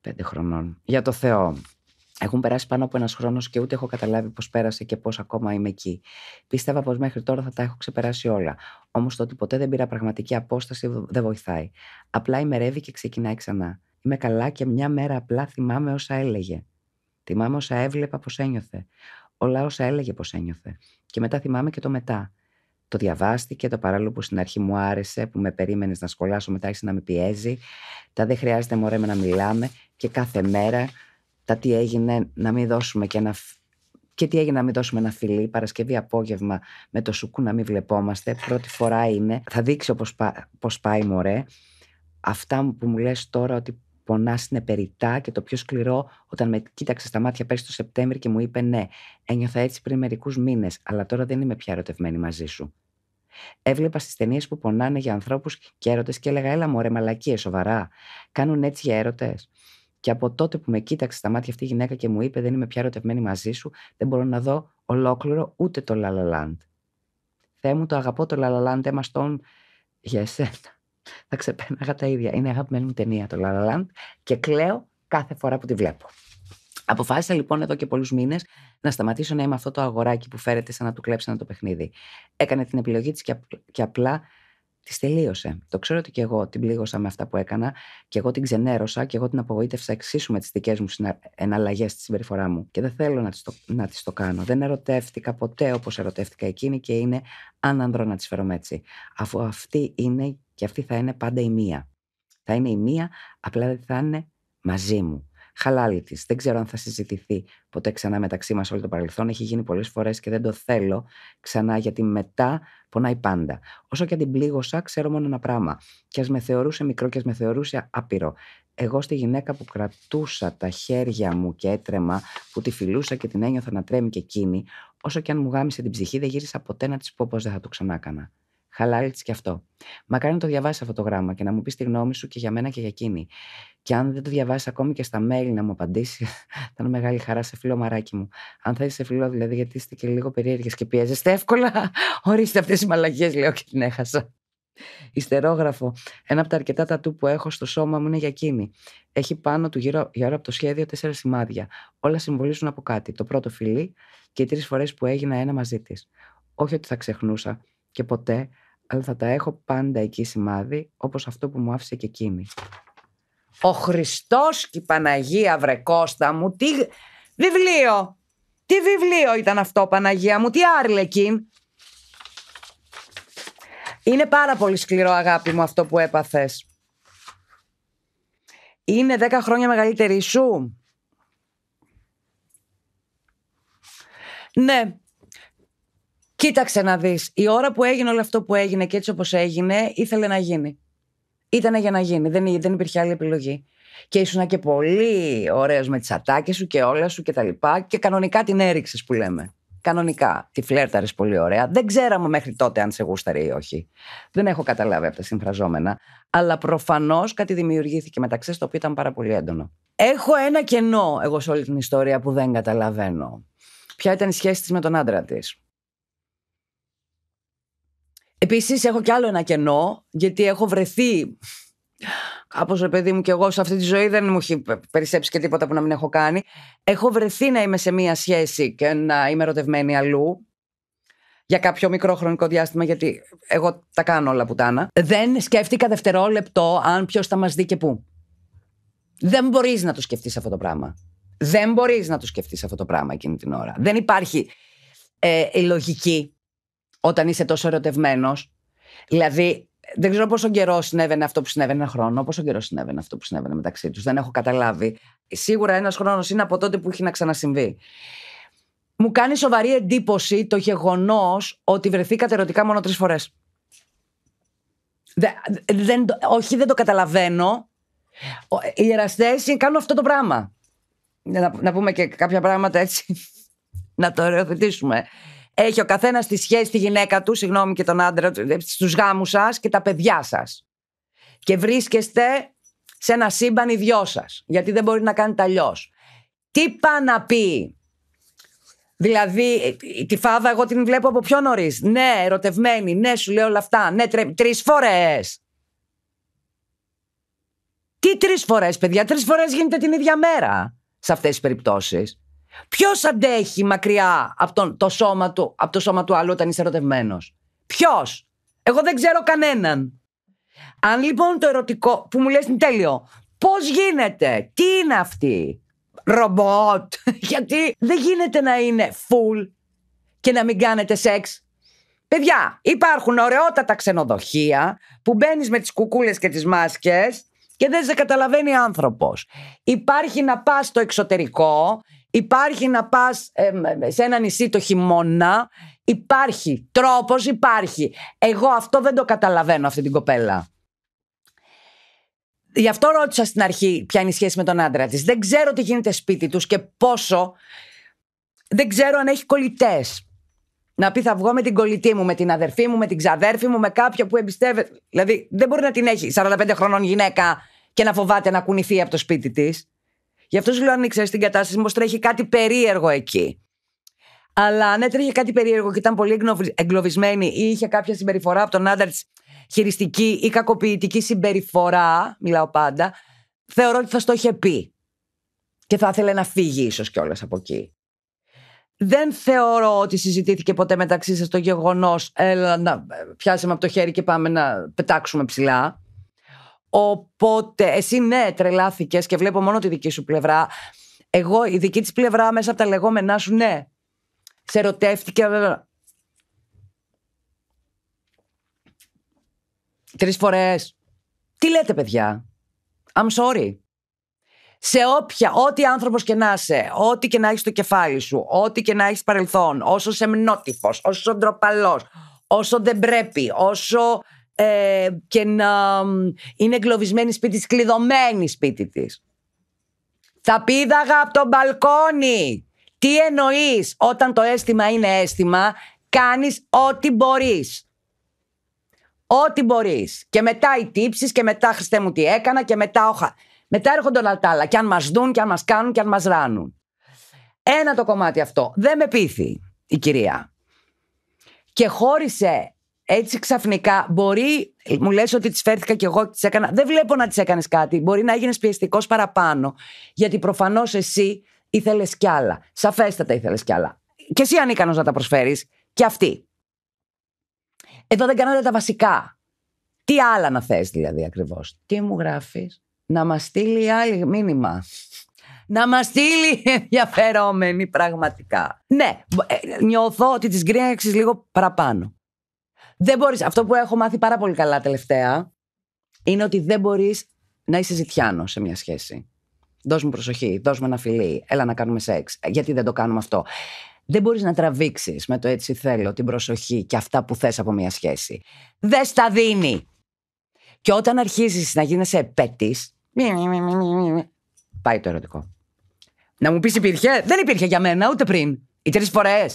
Πέντε χρονών. Για το Θεό. Έχουν περάσει πάνω από ένας χρόνος και ούτε έχω καταλάβει πώς πέρασε και πώς ακόμα είμαι εκεί. Πίστευα πως μέχρι τώρα θα τα έχω ξεπεράσει όλα. Όμως το ότι ποτέ δεν πήρα πραγματική απόσταση δεν βοηθάει. Απλά ημερεύει και ξεκινάει ξανά. Είμαι καλά και μια μέρα απλά θυμάμαι όσα έλεγε. Θυμάμαι όσα έβλεπα πώς ένιωθε. Όλα όσα έλεγε πώς ένιωθε. Και μετά θυμάμαι και το μετά. Το διαβάστηκε, το παράλληλο που στην αρχή μου άρεσε, που με περίμενες να σχολάσω, μετά να με πιέζει. Τα δεν χρειάζεται μωρέ να μιλάμε και κάθε μέρα τα τι έγινε να μην δώσουμε και ένα τι έγινε να μην δώσουμε ένα φιλί Παρασκευή απόγευμα με το σουκού να μην βλεπόμαστε. Πρώτη φορά είναι. Θα δείξει όπως, πά, πώς πάει μωρέ. Αυτά που μου λες τώρα ότι πονάς είναι περιτά και το πιο σκληρό όταν με κοίταξες στα μάτια πέρσι το Σεπτέμβρη και μου είπε ναι, ένιωθα έτσι πριν μερικούς μήνες, αλλά τώρα δεν είμαι πια ερωτευμένη μαζί σου. Έβλεπα στις ταινίες που πονάνε για ανθρώπους και έρωτες και έλεγα, έλα μωρέ, μαλακίες σοβαρά. Κάνουν έτσι για έρωτες. Και από τότε που με κοίταξε στα μάτια αυτή η γυναίκα και μου είπε: Δεν είμαι πια ερωτευμένη μαζί σου, δεν μπορώ να δω ολόκληρο ούτε το Λαλαλάντ. Θεέ μου, το αγαπώ το Λαλαλάντ, έμα στον για εσένα. Θα ξεπέναγα τα ίδια. Είναι αγαπημένη μου ταινία το Λαλαλάντ και κλαίω κάθε φορά που τη βλέπω. Αποφάσισα λοιπόν εδώ και πολλούς μήνες να σταματήσω να είμαι αυτό το αγοράκι που φέρεται σαν να του κλέψανε το παιχνίδι. Έκανε την επιλογή της και απλά τη τελείωσε. Το ξέρω ότι και εγώ την πλήγωσα με αυτά που έκανα και εγώ την ξενέρωσα και εγώ την απογοήτευσα εξίσου με τις δικές μου εναλλαγές στη συμπεριφορά μου. Και δεν θέλω να τη το, το κάνω. Δεν ερωτεύτηκα ποτέ όπως ερωτεύτηκα εκείνη και είναι αν ανδρώ να τη φέρω έτσι. Αφού αυτή είναι και αυτή θα είναι πάντα η μία. Θα είναι η μία, απλά δεν θα είναι μαζί μου. Χαλάλη της. Δεν ξέρω αν θα συζητηθεί ποτέ ξανά μεταξύ μας όλο το παρελθόν. Έχει γίνει πολλές φορές και δεν το θέλω ξανά, γιατί μετά πονάει πάντα. Όσο και αν την πλήγωσα, ξέρω μόνο ένα πράγμα. Και ας με θεωρούσε μικρό και ας με θεωρούσε άπειρο. Εγώ στη γυναίκα που κρατούσα τα χέρια μου και έτρεμα, που τη φιλούσα και την ένιωθα να τρέμει και εκείνη, όσο και αν μου γάμισε την ψυχή, δεν γύρισα ποτέ να της πω πως δεν θα το ξανάκανα τη και αυτό. Μακάρι να το διαβάσεις αυτό το γράμμα και να μου πεις τη γνώμη σου και για μένα και για εκείνη. Και αν δεν το διαβάσεις ακόμη και στα μέλη να μου απαντήσεις, *laughs* θα είναι μεγάλη χαρά σε φιλό μαράκι μου. Αν θέλει σε φιλό, δηλαδή, γιατί είστε και λίγο περίεργες και πιέζεστε εύκολα. *laughs* Ορίστε αυτές οι μαλαγέ, λέω και την έχασα. Ιστερόγραφο. Ένα από τα αρκετά τατού που έχω στο σώμα μου είναι για εκείνη. Έχει πάνω του γύρω, γύρω από το σχέδιο τέσσερα σημάδια. Όλα συμβολίζουν από κάτι. Το πρώτο φιλί και οι τρεις φορές που έγινα ένα μαζί της. Όχι ότι θα ξεχνούσα και ποτέ, αλλά θα τα έχω πάντα εκεί σημάδι, όπως αυτό που μου άφησε και εκείνη. Ο Χριστός και η Παναγία βρε μου, τι βιβλίο, τι βιβλίο ήταν αυτό Παναγία μου, τι άρλεκιν. Είναι πάρα πολύ σκληρό αγάπη μου αυτό που έπαθες. Είναι δέκα χρόνια μεγαλύτερη σου. Ναι, Κοίταξε να δεις, η ώρα που έγινε όλο αυτό που έγινε και έτσι όπως έγινε, ήθελε να γίνει. Ήταν για να γίνει, δεν, δεν υπήρχε άλλη επιλογή. Και ήσουν και πολύ ωραίος με τις ατάκες σου και όλα σου και τα λοιπά και κανονικά την έριξες που λέμε. Κανονικά. Τη φλέρταρες πολύ ωραία. Δεν ξέραμε μέχρι τότε αν σε γούσταρε ή όχι. Δεν έχω καταλάβει από τα συμφραζόμενα. Αλλά προφανώς κάτι δημιουργήθηκε μεταξύ το οποίο ήταν πάρα πολύ έντονο. Έχω ένα κενό εγώ σε όλη την ιστορία που δεν καταλαβαίνω. Ποια ήταν η σχέση της με τον άντρα της. Επίσης, έχω κι άλλο ένα κενό γιατί έχω βρεθεί Κάπως ρε παιδί μου και εγώ σε αυτή τη ζωή δεν μου έχει περισσέψει και τίποτα που να μην έχω κάνει. Έχω βρεθεί να είμαι σε μία σχέση και να είμαι ερωτευμένη αλλού για κάποιο μικρό χρονικό διάστημα, γιατί εγώ τα κάνω όλα πουτάνα. Δεν σκέφτηκα δευτερόλεπτο αν ποιος θα μας δει και πού. Δεν μπορείς να το σκεφτείς αυτό το πράγμα. Δεν μπορείς να το σκεφτείς αυτό το πράγμα εκείνη την ώρα. Δεν υπάρχει ε, η λογική όταν είσαι τόσο ερωτευμένος. Δηλαδή, δεν ξέρω πόσο καιρό συνέβαινε αυτό που συνέβαινε ένα χρόνο, πόσο καιρό συνέβαινε αυτό που συνέβαινε μεταξύ τους. Δεν έχω καταλάβει. Σίγουρα ένας χρόνος είναι από τότε που έχει να ξανασυμβεί. Μου κάνει σοβαρή εντύπωση το γεγονός ότι βρεθήκατε ερωτικά μόνο τρεις φορές. όχι, δεν το καταλαβαίνω. Οι εραστές κάνουν αυτό το πράγμα. Να, να πούμε και κάποια πράγματα έτσι. *laughs* να το οριοθετήσουμε έχει ο καθένας τη σχέση τη γυναίκα του, συγγνώμη και τον άντρα του, ε, στους γάμους σας και τα παιδιά σας. Και βρίσκεστε σε ένα σύμπαν οι σας, γιατί δεν μπορεί να κάνετε αλλιώς. Τι πά να πει. Δηλαδή, ε, τη Φάδα εγώ την βλέπω από πιο νωρίς. Ναι, ερωτευμένη, ναι, σου λέω όλα αυτά. Ναι, τρεις φορές. Τι τρεις φορές, παιδιά, τρεις φορές γίνεται την ίδια μέρα σε αυτές τις περιπτώσεις. Ποιος αντέχει μακριά από τον, το, σώμα του, από το σώμα του άλλου όταν είσαι ερωτευμένος. Ποιος. Εγώ δεν ξέρω κανέναν. Αν λοιπόν το ερωτικό που μου λες είναι τέλειο, πώς γίνεται, τι είναι αυτή, ρομπότ, *laughs* γιατί δεν γίνεται να είναι full και να μην κάνετε σεξ. Παιδιά, υπάρχουν ωραιότατα ξενοδοχεία που μπαίνεις με τις κουκούλες και τις μάσκες και δεν σε καταλαβαίνει άνθρωπος. Υπάρχει να πά στο εξωτερικό Υπάρχει να πας σε ένα νησί το χειμώνα. Υπάρχει. Τρόπος υπάρχει. Εγώ αυτό δεν το καταλαβαίνω αυτή την κοπέλα. Γι' αυτό ρώτησα στην αρχή ποια είναι η σχέση με τον άντρα της. Δεν ξέρω τι γίνεται σπίτι τους και πόσο. Δεν ξέρω αν έχει κολλητές. Να πει θα βγω με την κολλητή μου, με την αδερφή μου, με την ξαδέρφη μου, με κάποια που εμπιστεύεται. Δηλαδή δεν μπορεί να την έχει 45 χρονών γυναίκα και να φοβάται να κουνηθεί από το σπίτι της. Γι' αυτό σου λέω αν ήξερες την κατάσταση, μήπως τρέχει κάτι περίεργο εκεί. Αλλά αν ναι, έτρεχε κάτι περίεργο και ήταν πολύ εγκλωβισμένη ή είχε κάποια συμπεριφορά από τον άντρα χειριστική ή κακοποιητική συμπεριφορά, μιλάω πάντα, θεωρώ ότι θα στο είχε πει. Και θα ήθελε να φύγει ίσως κιόλας από εκεί. Δεν θεωρώ ότι συζητήθηκε ποτέ μεταξύ σας το γεγονός, έλα να ε, πιάσουμε από το χέρι και πάμε να πετάξουμε ψηλά. Οπότε, εσύ ναι, τρελάθηκες και βλέπω μόνο τη δική σου πλευρά. Εγώ, η δική της πλευρά μέσα από τα λεγόμενά σου, ναι. Σε ερωτεύτηκε. Τρεις φορές. Τι λέτε, παιδιά. I'm sorry. Σε όποια, ό,τι άνθρωπος και να είσαι, ό,τι και να έχεις στο κεφάλι σου, ό,τι και να έχεις παρελθόν, όσο σεμνότυπος, όσο ντροπαλός, όσο δεν πρέπει, όσο ε, και να είναι εγκλωβισμένη σπίτι της, κλειδωμένη σπίτι της. Θα πήδαγα από τον μπαλκόνι. Τι εννοείς όταν το αίσθημα είναι αίσθημα, κάνεις ό,τι μπορείς. Ό,τι μπορείς. Και μετά οι τύψεις και μετά Χριστέ μου τι έκανα και μετά όχα. Μετά έρχονται όλα τα άλλα και αν μας δουν και αν μας κάνουν και αν μας ράνουν. Ένα το κομμάτι αυτό. Δεν με πείθει η κυρία. Και χώρισε έτσι ξαφνικά μπορεί, μου λες ότι τις φέρθηκα κι εγώ τις έκανα, δεν βλέπω να τις έκανες κάτι, μπορεί να έγινες πιεστικός παραπάνω, γιατί προφανώς εσύ ήθελες κι άλλα, σαφέστατα ήθελες κι άλλα. Και εσύ ανίκανο να τα προσφέρεις, και αυτή. Εδώ δεν κάνατε τα βασικά. Τι άλλα να θες δηλαδή ακριβώς. Τι μου γράφεις, να μας στείλει άλλη μήνυμα να μας στείλει ενδιαφερόμενη πραγματικά. Ναι, ε, νιώθω ότι τη γκρίναξε λίγο παραπάνω. Δεν μπορείς, αυτό που έχω μάθει πάρα πολύ καλά τελευταία είναι ότι δεν μπορείς να είσαι ζητιάνος σε μια σχέση. Δώσ' μου προσοχή, δώσ' μου ένα φιλί, έλα να κάνουμε σεξ. Γιατί δεν το κάνουμε αυτό. Δεν μπορείς να τραβήξεις με το έτσι θέλω την προσοχή και αυτά που θες από μια σχέση. Δεν στα δίνει. Και όταν αρχίζεις να γίνεσαι επέτης, πάει το ερωτικό. Να μου πεις υπήρχε, δεν υπήρχε για μένα ούτε πριν. Οι φορέ. φορέ.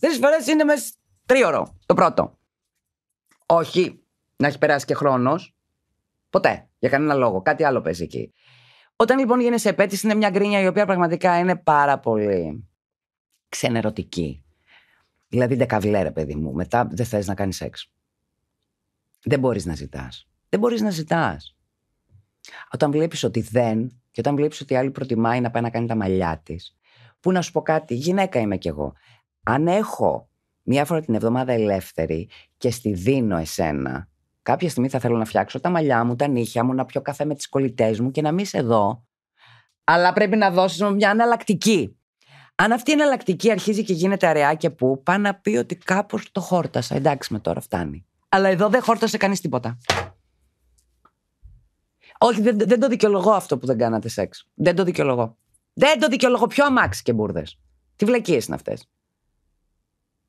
Τρεις φορές είναι μες Τρίωρο, το πρώτο. Όχι να έχει περάσει και χρόνος. Ποτέ. Για κανένα λόγο. Κάτι άλλο παίζει εκεί. Όταν λοιπόν γίνεσαι επέτειο, είναι μια γκρίνια η οποία πραγματικά είναι πάρα πολύ ξενερωτική. Δηλαδή, ντεκαβλέρε, παιδί μου. Μετά δεν θες να κάνεις σεξ. Δεν μπορείς να ζητάς. Δεν μπορείς να ζητάς. Όταν βλέπεις ότι δεν, και όταν βλέπεις ότι η άλλη προτιμάει να πάει να κάνει τα μαλλιά της, που να σου πω κάτι, γυναίκα είμαι κι εγώ. Αν έχω μία φορά την εβδομάδα ελεύθερη και στη δίνω εσένα. Κάποια στιγμή θα θέλω να φτιάξω τα μαλλιά μου, τα νύχια μου, να πιω καφέ με τις κολλητές μου και να μην είσαι εδώ. Αλλά πρέπει να δώσεις μου μια αναλλακτική. Αν αυτή η εναλλακτική αρχίζει και γίνεται αραιά και που, πά να πει ότι κάπως το χόρτασα. Εντάξει με τώρα φτάνει. Αλλά εδώ δεν χόρτασε κανείς τίποτα. Όχι, δεν, δεν το δικαιολογώ αυτό που δεν κάνατε σεξ. Δεν το δικαιολογώ. Δεν το δικαιολογώ. Πιο αμάξι και μπουρδες. Τι βλακίες είναι αυτές.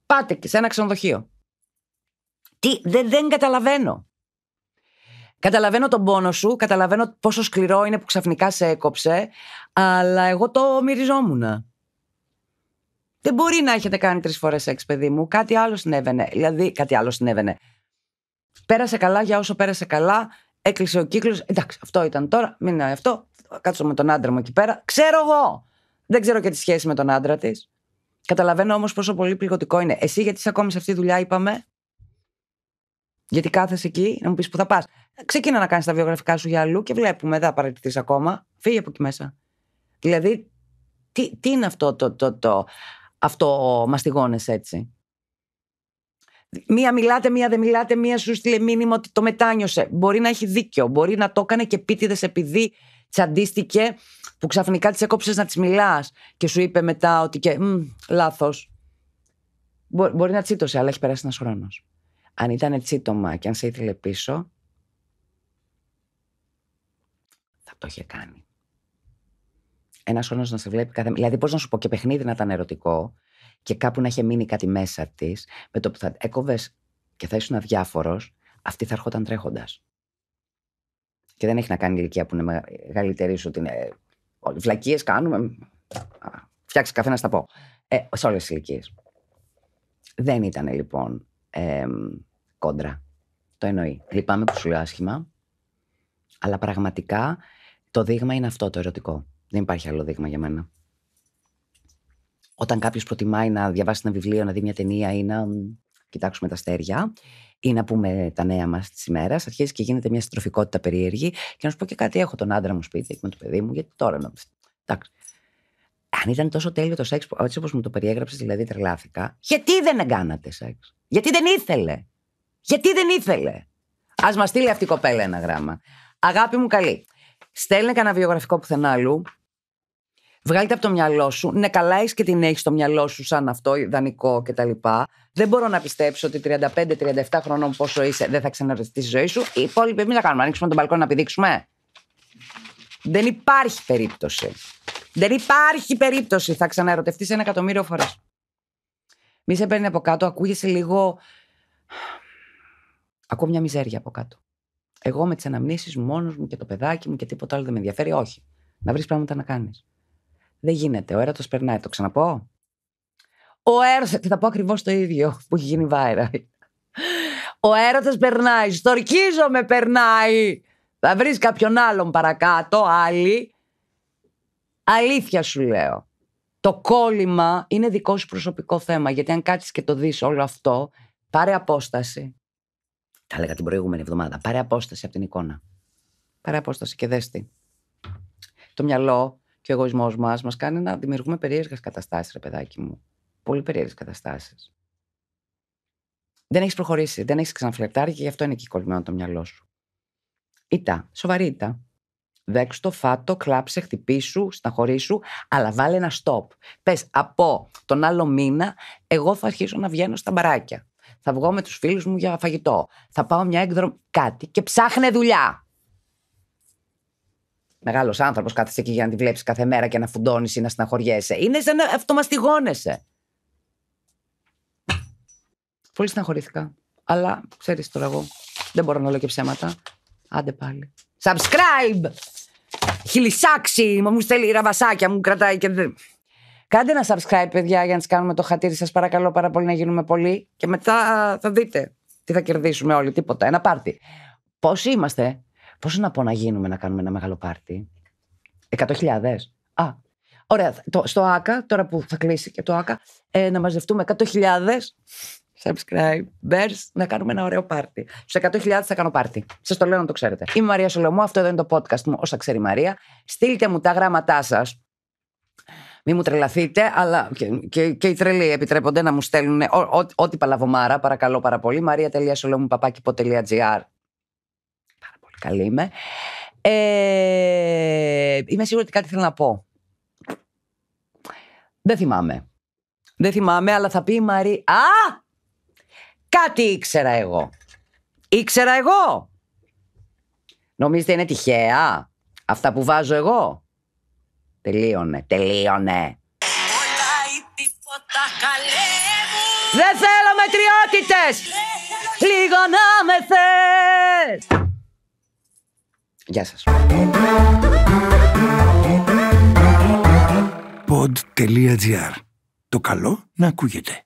Πάτε και σε ένα ξενοδοχείο. Τι, δεν, δεν καταλαβαίνω. Καταλαβαίνω τον πόνο σου, καταλαβαίνω πόσο σκληρό είναι που ξαφνικά σε έκοψε, αλλά εγώ το μυριζόμουν. Δεν μπορεί να έχετε κάνει τρεις φορές σεξ, παιδί μου. Κάτι άλλο συνέβαινε. Δηλαδή, κάτι άλλο συνέβαινε. Πέρασε καλά για όσο πέρασε καλά. Έκλεισε ο κύκλος. Εντάξει, αυτό ήταν τώρα. Μην είναι αυτό. Κάτσω με τον άντρα μου εκεί πέρα. Ξέρω εγώ. Δεν ξέρω και τη σχέση με τον άντρα της. Καταλαβαίνω όμως πόσο πολύ πληγωτικό είναι. Εσύ γιατί είσαι ακόμη σε αυτή τη δουλειά, είπαμε. Γιατί κάθεσαι εκεί, να μου πεις που θα πας. Ξεκίνα να κάνεις τα βιογραφικά σου για αλλού και βλέπουμε. Δεν απαραίτητη ακόμα. Φύγε από εκεί μέσα. Δηλαδή, τι, τι είναι αυτό το. το, το αυτό μαστιγώνε έτσι. Μία μιλάτε, μία δεν μιλάτε, μία σου στείλε μήνυμα ότι το μετάνιωσε. Μπορεί να έχει δίκιο. Μπορεί να το έκανε και επίτηδες επειδή τσαντίστηκε που ξαφνικά τη έκοψες να τη μιλάς και σου είπε μετά ότι. Και, λάθος. Μπο, μπορεί να τσίτωσε, αλλά έχει περάσει ένας χρόνος. Αν ήταν τσίτωμα και αν σε ήθελε πίσω. Θα το είχε κάνει. Ένας χρόνος να σε βλέπει κάθε. Δηλαδή, πώς να σου πω και παιχνίδι να ήταν ερωτικό και κάπου να είχε μείνει κάτι μέσα της, με το που θα έκοβες και θα ήσουν αδιάφορος, αυτή θα έρχονταν τρέχοντας. Και δεν έχει να κάνει ηλικία που είναι μεγαλύτερη σου, ότι ε, Βλακίες κάνουμε. Φτιάξει καφέ να στα πω. Ε, σε όλες τις ηλικίες. Δεν ήταν λοιπόν κόντρα. Το εννοεί. Λυπάμαι που σου λέω άσχημα. Αλλά πραγματικά το δείγμα είναι αυτό το ερωτικό. Δεν υπάρχει άλλο δείγμα για μένα. Όταν κάποιος προτιμάει να διαβάσει ένα βιβλίο, να δει μια ταινία ή να κοιτάξουμε τα αστέρια, ή να πούμε τα νέα μας της ημέρας, αρχίζει και γίνεται μια στροφικότητα περίεργη. Και να σου πω και κάτι: Έχω τον άντρα μου σπίτι με το παιδί μου, γιατί τώρα νόμιζα. Εντάξει. Αν ήταν τόσο τέλειο το σεξ, έτσι όπως μου το περιέγραψες, δηλαδή τρελάθηκα. Γιατί δεν έκανατε σεξ. Γιατί δεν ήθελε. Γιατί δεν ήθελε. Ας μας στείλει αυτή η κοπέλα ένα γράμμα. Αγάπη μου καλή. Στέλνε κανένα βιογραφικό πουθενά αλλού. Βγάλτε από το μυαλό σου. Ναι, καλά έχεις και την έχεις στο μυαλό σου σαν αυτό, ιδανικό κτλ. Δεν μπορώ να πιστέψω ότι 35-37 χρονών πόσο είσαι δεν θα ξαναρωτηθεί τη ζωή σου. Οι υπόλοιποι εμείς να κάνουμε. Ανοίξουμε τον μπαλκόνι να πηδήξουμε. Δεν υπάρχει περίπτωση. Δεν υπάρχει περίπτωση. Θα ξαναερωτευτείς ένα εκατομμύριο φορές. Μη σε παίρνει από κάτω, ακούγεσαι λίγο. Ακούω μια μιζέρια από κάτω. Εγώ με τις αναμνήσεις μόνος μου και το παιδάκι μου και τίποτα άλλο δεν με ενδιαφέρει. Όχι. Να βρεις πράγματα να κάνεις. Δεν γίνεται. Ο το περνάει. Το ξαναπώ. Ο έρωτας... Και θα πω ακριβώς το ίδιο που έχει γίνει βάιρα. Ο έρωτας περνάει. Στορκίζομαι, περνάει. Θα βρεις κάποιον άλλον παρακάτω, άλλη. Αλήθεια σου λέω. Το κόλλημα είναι δικό σου προσωπικό θέμα. Γιατί αν κάτσεις και το δεις όλο αυτό, πάρε απόσταση. Τα έλεγα την προηγούμενη εβδομάδα. Πάρε απόσταση από την εικόνα. Πάρε απόσταση και δέστη. Το μυαλό και ο εγωισμός μας μας κάνει να δημιουργούμε περίεργες καταστάσεις, ρε παιδάκι μου. Πολύ περίεργες καταστάσεις. Δεν έχεις προχωρήσει, δεν έχεις ξαναφλερτάρει και γι' αυτό είναι εκεί κολλημένο το μυαλό σου. Ήτα, σοβαρή ήτα. Δέξου το, φάτο, κλάψε, χτυπήσου, σου, αλλά βάλε ένα stop. Πες από τον άλλο μήνα, εγώ θα αρχίσω να βγαίνω στα μπαράκια. Θα βγω με τους φίλους μου για φαγητό. Θα πάω μια έκδρομή. Κάτι και ψάχνε δουλειά μεγάλος άνθρωπος, κάθεσαι εκεί για να τη βλέπεις κάθε μέρα και να φουντώνεις ή να στεναχωριέσαι. Είναι σαν να αυτομαστιγώνεσαι. Πολύ στεναχωρήθηκα. Αλλά ξέρεις τώρα εγώ. Δεν μπορώ να λέω και ψέματα. Άντε πάλι. Subscribe! Χιλισάξι! Μου στέλνει ραβασάκια, μου κρατάει και. Κάντε ένα subscribe, παιδιά, για να σας κάνουμε το χατήρι. Σας παρακαλώ πάρα πολύ να γίνουμε πολύ. Και μετά θα δείτε τι θα κερδίσουμε όλοι. Τίποτα. Ένα πάρτι. πώς είμαστε, Πόσο να πω να γίνουμε να κάνουμε ένα μεγάλο πάρτι. 100.000. Α, ωραία. Το, στο ΆΚΑ, τώρα που θα κλείσει και το ΆΚΑ, ε, να μαζευτούμε 100.000 subscribers, να κάνουμε ένα ωραίο πάρτι. Στους 100.000 θα κάνω πάρτι. Σας το λέω να το ξέρετε. Είμαι Μαρία Σολομού, αυτό εδώ είναι το podcast μου, όσα ξέρει η Μαρία. Στείλτε μου τα γράμματά σας. Μη μου τρελαθείτε, αλλά και, και, και οι τρελοί επιτρέπονται να μου στέλνουν ό,τι παλαβομάρα, παρακαλώ πάρα πολύ. Μαρία.σολομούπαπάκι.gr καλή είμαι. Ε, είμαι σίγουρη ότι κάτι θέλω να πω. Δεν θυμάμαι. Δεν θυμάμαι, αλλά θα πει η Μαρή. Α! Κάτι ήξερα εγώ. Ήξερα εγώ. Νομίζετε είναι τυχαία αυτά που βάζω εγώ. Τελείωνε, τελείωνε. Δεν θέλω μετριότητες. Λίγο να με θες. Γεια σας. Pod.gr. Το καλό να ακούγεται.